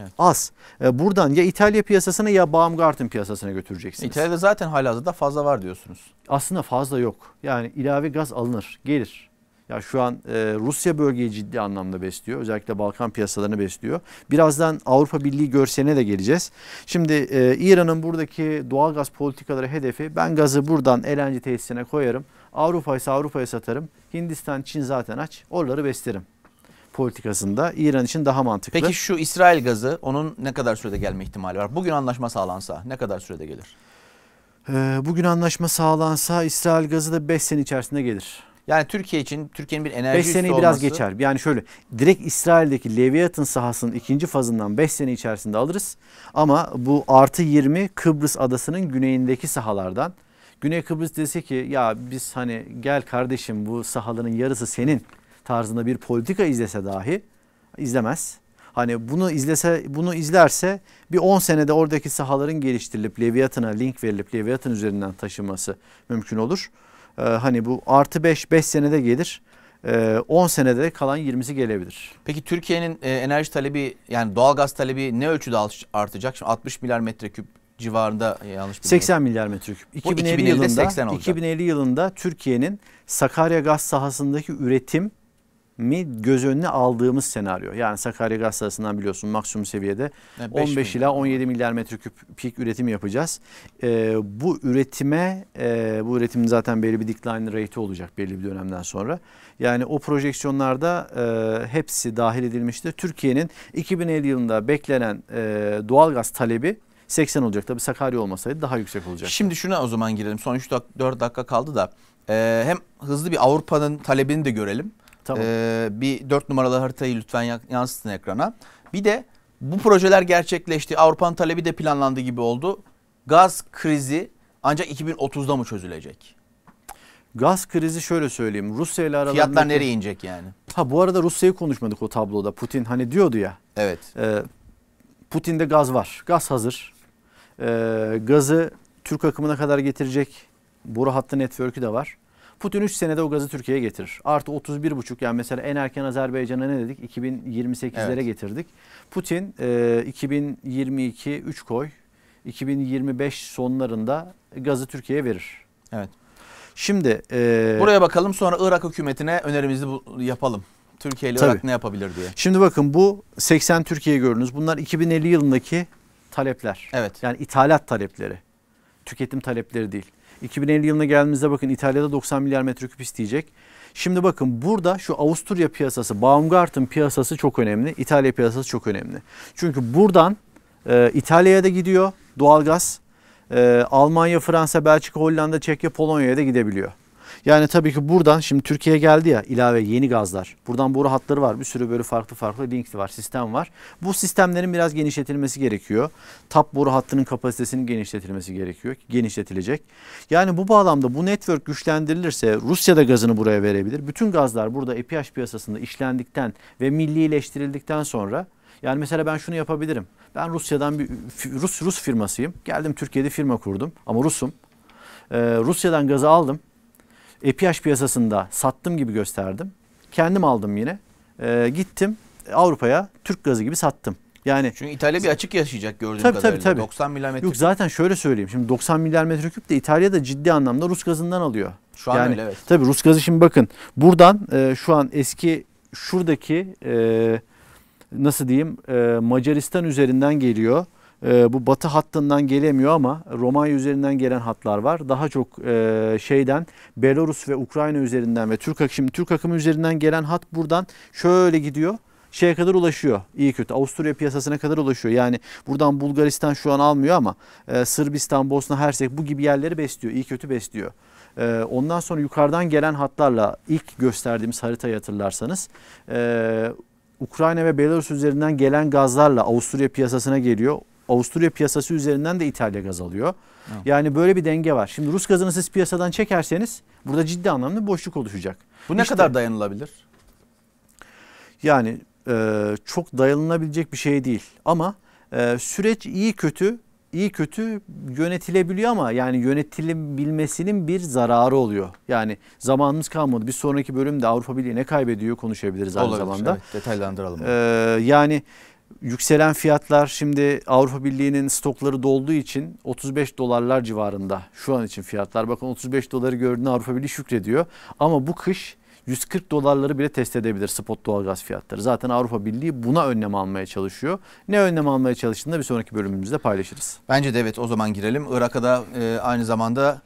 B: Evet. Az. E, buradan ya İtalya piyasasına ya Baumgarten piyasasına götüreceksiniz. İtalya'da zaten halihazırda fazla var diyorsunuz. Aslında fazla yok. Yani ilave gaz alınır, gelir. Ya şu an e, Rusya bölgeyi ciddi anlamda besliyor. Özellikle Balkan piyasalarını besliyor. Birazdan Avrupa Birliği görsene de geleceğiz. Şimdi e, İran'ın buradaki doğal gaz politikaları hedefi ben gazı buradan LNG tesisine koyarım. Avrupa ise Avrupa'ya satarım. Hindistan, Çin zaten aç. Oraları beslerim politikasında İran için daha mantıklı. Peki şu
A: İsrail gazı onun ne kadar sürede gelme ihtimali var? Bugün anlaşma sağlansa ne kadar sürede gelir?
B: Ee, bugün anlaşma sağlansa İsrail gazı da 5 sene içerisinde gelir.
A: Yani Türkiye için Türkiye'nin bir enerji 5 seneyi olması... biraz geçer.
B: Yani şöyle direkt İsrail'deki Leviathan sahasının ikinci fazından 5 sene içerisinde alırız. Ama bu artı 20 Kıbrıs adasının güneyindeki sahalardan. Güney Kıbrıs dese ki ya biz hani gel kardeşim bu sahaların yarısı senin tarzında bir politika izlese dahi izlemez. Hani bunu izlese bunu izlerse bir 10 senede oradaki sahaların geliştirilip Leviathan'a link verilip Leviathan üzerinden taşınması mümkün olur. Ee, hani bu artı 5 5 senede gelir. 10 ee, senede kalan 20'si gelebilir.
A: Peki Türkiye'nin e, enerji talebi yani doğal gaz talebi ne ölçüde artacak? Şimdi 60 milyar metreküp civarında e, yanlış bilmiyorum. 80
B: milyar metreküp. 2050, 2050 yılında 80 olacak. 2050 yılında Türkiye'nin Sakarya gaz sahasındaki üretim mi göz önüne aldığımız senaryo. Yani Sakarya Gaz Sırası'ndan biliyorsun maksimum seviyede e, yani 15 milyar. ila 17 milyar metreküp pik üretim yapacağız. Ee, bu üretime, e, bu üretimin zaten belli bir decline rate'i olacak belli bir dönemden sonra. Yani o projeksiyonlarda e, hepsi dahil edilmiştir. Türkiye'nin 2050 yılında beklenen e, doğal gaz talebi 80 olacak. Tabii Sakarya olmasaydı daha yüksek olacak. Şimdi şuna o zaman girelim. Son 3 4 dakika kaldı da e, hem hızlı bir Avrupa'nın talebini
A: de görelim. Tamam. Ee, bir dört numaralı haritayı lütfen yansıtın ekrana. Bir de bu projeler gerçekleşti. Avrupa'nın talebi de planlandı gibi oldu. Gaz krizi ancak 2030'da mı çözülecek?
B: Gaz krizi şöyle söyleyeyim.
A: Rusya ile aralarında... Fiyatlar nereye inecek yani?
B: Ha bu arada Rusya'yı konuşmadık o tabloda. Putin hani diyordu ya. Evet. E, Putin'de gaz var. Gaz hazır. E, gazı Türk akımına kadar getirecek boru hattı network'ü de var. Putin 3 senede o gazı Türkiye'ye getirir. Artı 31,5 yani mesela en erken Azerbaycan'a ne dedik? 2028'lere evet. getirdik. Putin e, 2022 3 koy 2025 sonlarında gazı Türkiye'ye verir. Evet. Şimdi e, buraya
A: bakalım sonra Irak hükümetine önerimizi yapalım. Türkiye ile Irak ne yapabilir diye.
B: Şimdi bakın bu 80 Türkiye gördünüz. Bunlar 2050 yılındaki talepler. Evet. Yani ithalat talepleri tüketim talepleri değil. 2050 yılına geldiğimizde bakın İtalya'da 90 milyar metreküp isteyecek. Şimdi bakın burada şu Avusturya piyasası, Baumgartın piyasası çok önemli. İtalya piyasası çok önemli. Çünkü buradan e, İtalya'ya da gidiyor doğalgaz. E, Almanya, Fransa, Belçika, Hollanda, Çekya, Polonya'ya da gidebiliyor. Yani tabii ki buradan şimdi Türkiye geldi ya ilave yeni gazlar. Buradan boru hatları var. Bir sürü böyle farklı farklı link var, sistem var. Bu sistemlerin biraz genişletilmesi gerekiyor. Tap boru hattının kapasitesinin genişletilmesi gerekiyor. Genişletilecek. Yani bu bağlamda bu network güçlendirilirse Rusya da gazını buraya verebilir. Bütün gazlar burada EPH piyasasında işlendikten ve millileştirildikten sonra yani mesela ben şunu yapabilirim. Ben Rusya'dan bir Rus Rus firmasıyım. Geldim Türkiye'de firma kurdum ama Rusum. Ee, Rusya'dan gazı aldım. EPH piyasasında sattım gibi gösterdim. Kendim aldım yine. E, gittim Avrupa'ya Türk gazı gibi sattım. Yani
A: Çünkü İtalya bir açık yaşayacak gördüğüm tabii, kadarıyla. Tabii, tabii.
B: 90 milimetre. Yok zaten şöyle söyleyeyim. Şimdi 90 milyar metreküp de İtalya da ciddi anlamda Rus gazından alıyor. Şu an yani, öyle evet. Tabii Rus gazı şimdi bakın. Buradan e, şu an eski şuradaki e, nasıl diyeyim e, Macaristan üzerinden geliyor. Ee, bu batı hattından gelemiyor ama Romanya üzerinden gelen hatlar var. Daha çok e, şeyden Belarus ve Ukrayna üzerinden ve Türk akımı, Türk akımı üzerinden gelen hat buradan şöyle gidiyor şeye kadar ulaşıyor. İyi kötü Avusturya piyasasına kadar ulaşıyor. Yani buradan Bulgaristan şu an almıyor ama e, Sırbistan, Bosna, Hersek bu gibi yerleri besliyor. İyi kötü besliyor. E, ondan sonra yukarıdan gelen hatlarla ilk gösterdiğimiz haritayı hatırlarsanız Ukrayna ve Belarus üzerinden gelen gazlarla Avusturya piyasasına geliyor. Avusturya piyasası üzerinden de İtalya gaz alıyor. Evet. Yani böyle bir denge var. Şimdi Rus gazını siz piyasadan çekerseniz burada ciddi anlamda boşluk oluşacak. Bu ne işte, kadar dayanılabilir? Yani e, çok dayanılabilecek bir şey değil. Ama e, süreç iyi kötü iyi kötü yönetilebiliyor ama yani yönetilebilmesinin bir zararı oluyor. Yani zamanımız kalmadı. Bir sonraki bölümde Avrupa Birliği ne kaybediyor konuşabiliriz aynı Olabilir, zamanda. Evet, detaylandıralım. Ee, yani Yükselen fiyatlar şimdi Avrupa Birliği'nin stokları dolduğu için 35 dolarlar civarında şu an için fiyatlar. Bakın 35 doları gördüğünde Avrupa Birliği şükrediyor. Ama bu kış 140 dolarları bile test edebilir spot doğalgaz fiyatları. Zaten Avrupa Birliği buna önlem almaya çalışıyor. Ne önlem almaya çalıştığını da bir sonraki bölümümüzde paylaşırız. Bence de evet o zaman girelim. Irak'a da e,
A: aynı zamanda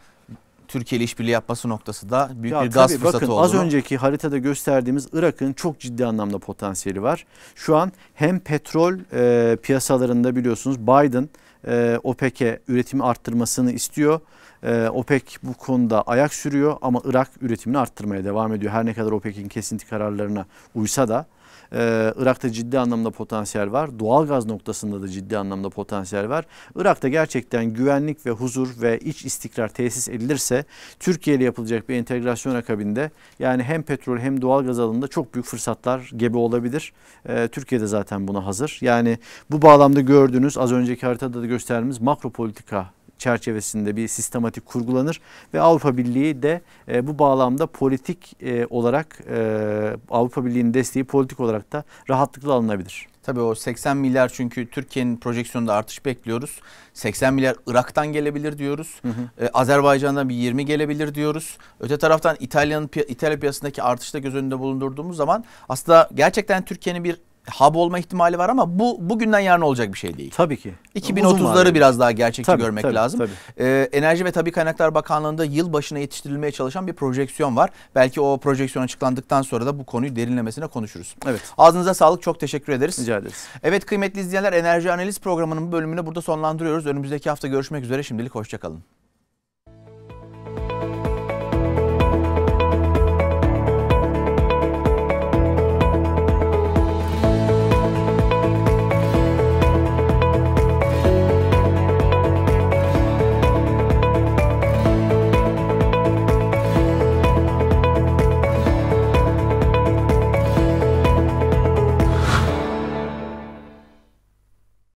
A: Türkiye ile işbirliği yapması noktası da büyük ya bir gaz fırsatı bakın, olduğunu. Az
B: önceki haritada gösterdiğimiz Irak'ın çok ciddi anlamda potansiyeli var. Şu an hem petrol e, piyasalarında biliyorsunuz Biden e, OPEC'e üretimi arttırmasını istiyor. E, OPEC bu konuda ayak sürüyor ama Irak üretimini arttırmaya devam ediyor. Her ne kadar OPEC'in kesinti kararlarına uysa da. Ee, Irak'ta ciddi anlamda potansiyel var. doğal gaz noktasında da ciddi anlamda potansiyel var. Irak'ta gerçekten güvenlik ve huzur ve iç istikrar tesis edilirse Türkiye ile yapılacak bir entegrasyon akabinde yani hem petrol hem doğal gaz alanında çok büyük fırsatlar gebe olabilir. Ee, Türkiye de zaten buna hazır. Yani bu bağlamda gördüğünüz az önceki haritada da gösterdiğimiz makro politika çerçevesinde bir sistematik kurgulanır ve Avrupa Birliği de e, bu bağlamda politik e, olarak e, Avrupa Birliği'nin desteği politik olarak da rahatlıkla alınabilir. Tabii o 80 milyar
A: çünkü Türkiye'nin projeksiyonunda artış bekliyoruz. 80 milyar Irak'tan gelebilir diyoruz. Hı hı. Ee, Azerbaycan'dan bir 20 gelebilir diyoruz. Öte taraftan İtalya'nın İtalya piyasındaki artışta göz önünde bulundurduğumuz zaman aslında gerçekten Türkiye'nin bir hub olma ihtimali var ama bu bugünden yarın olacak bir şey değil. Tabii ki. 2030'ları biraz daha gerçekçi tabii, görmek tabii, lazım. Tabii. Ee, Enerji ve Tabi Kaynaklar Bakanlığı'nda yıl başına yetiştirilmeye çalışan bir projeksiyon var. Belki o projeksiyon açıklandıktan sonra da bu konuyu derinlemesine konuşuruz. Evet. Ağzınıza sağlık. Çok teşekkür ederiz. Rica ederiz. Evet kıymetli izleyenler Enerji Analiz programının bu bölümünü burada sonlandırıyoruz. Önümüzdeki hafta görüşmek üzere. Şimdilik hoşçakalın.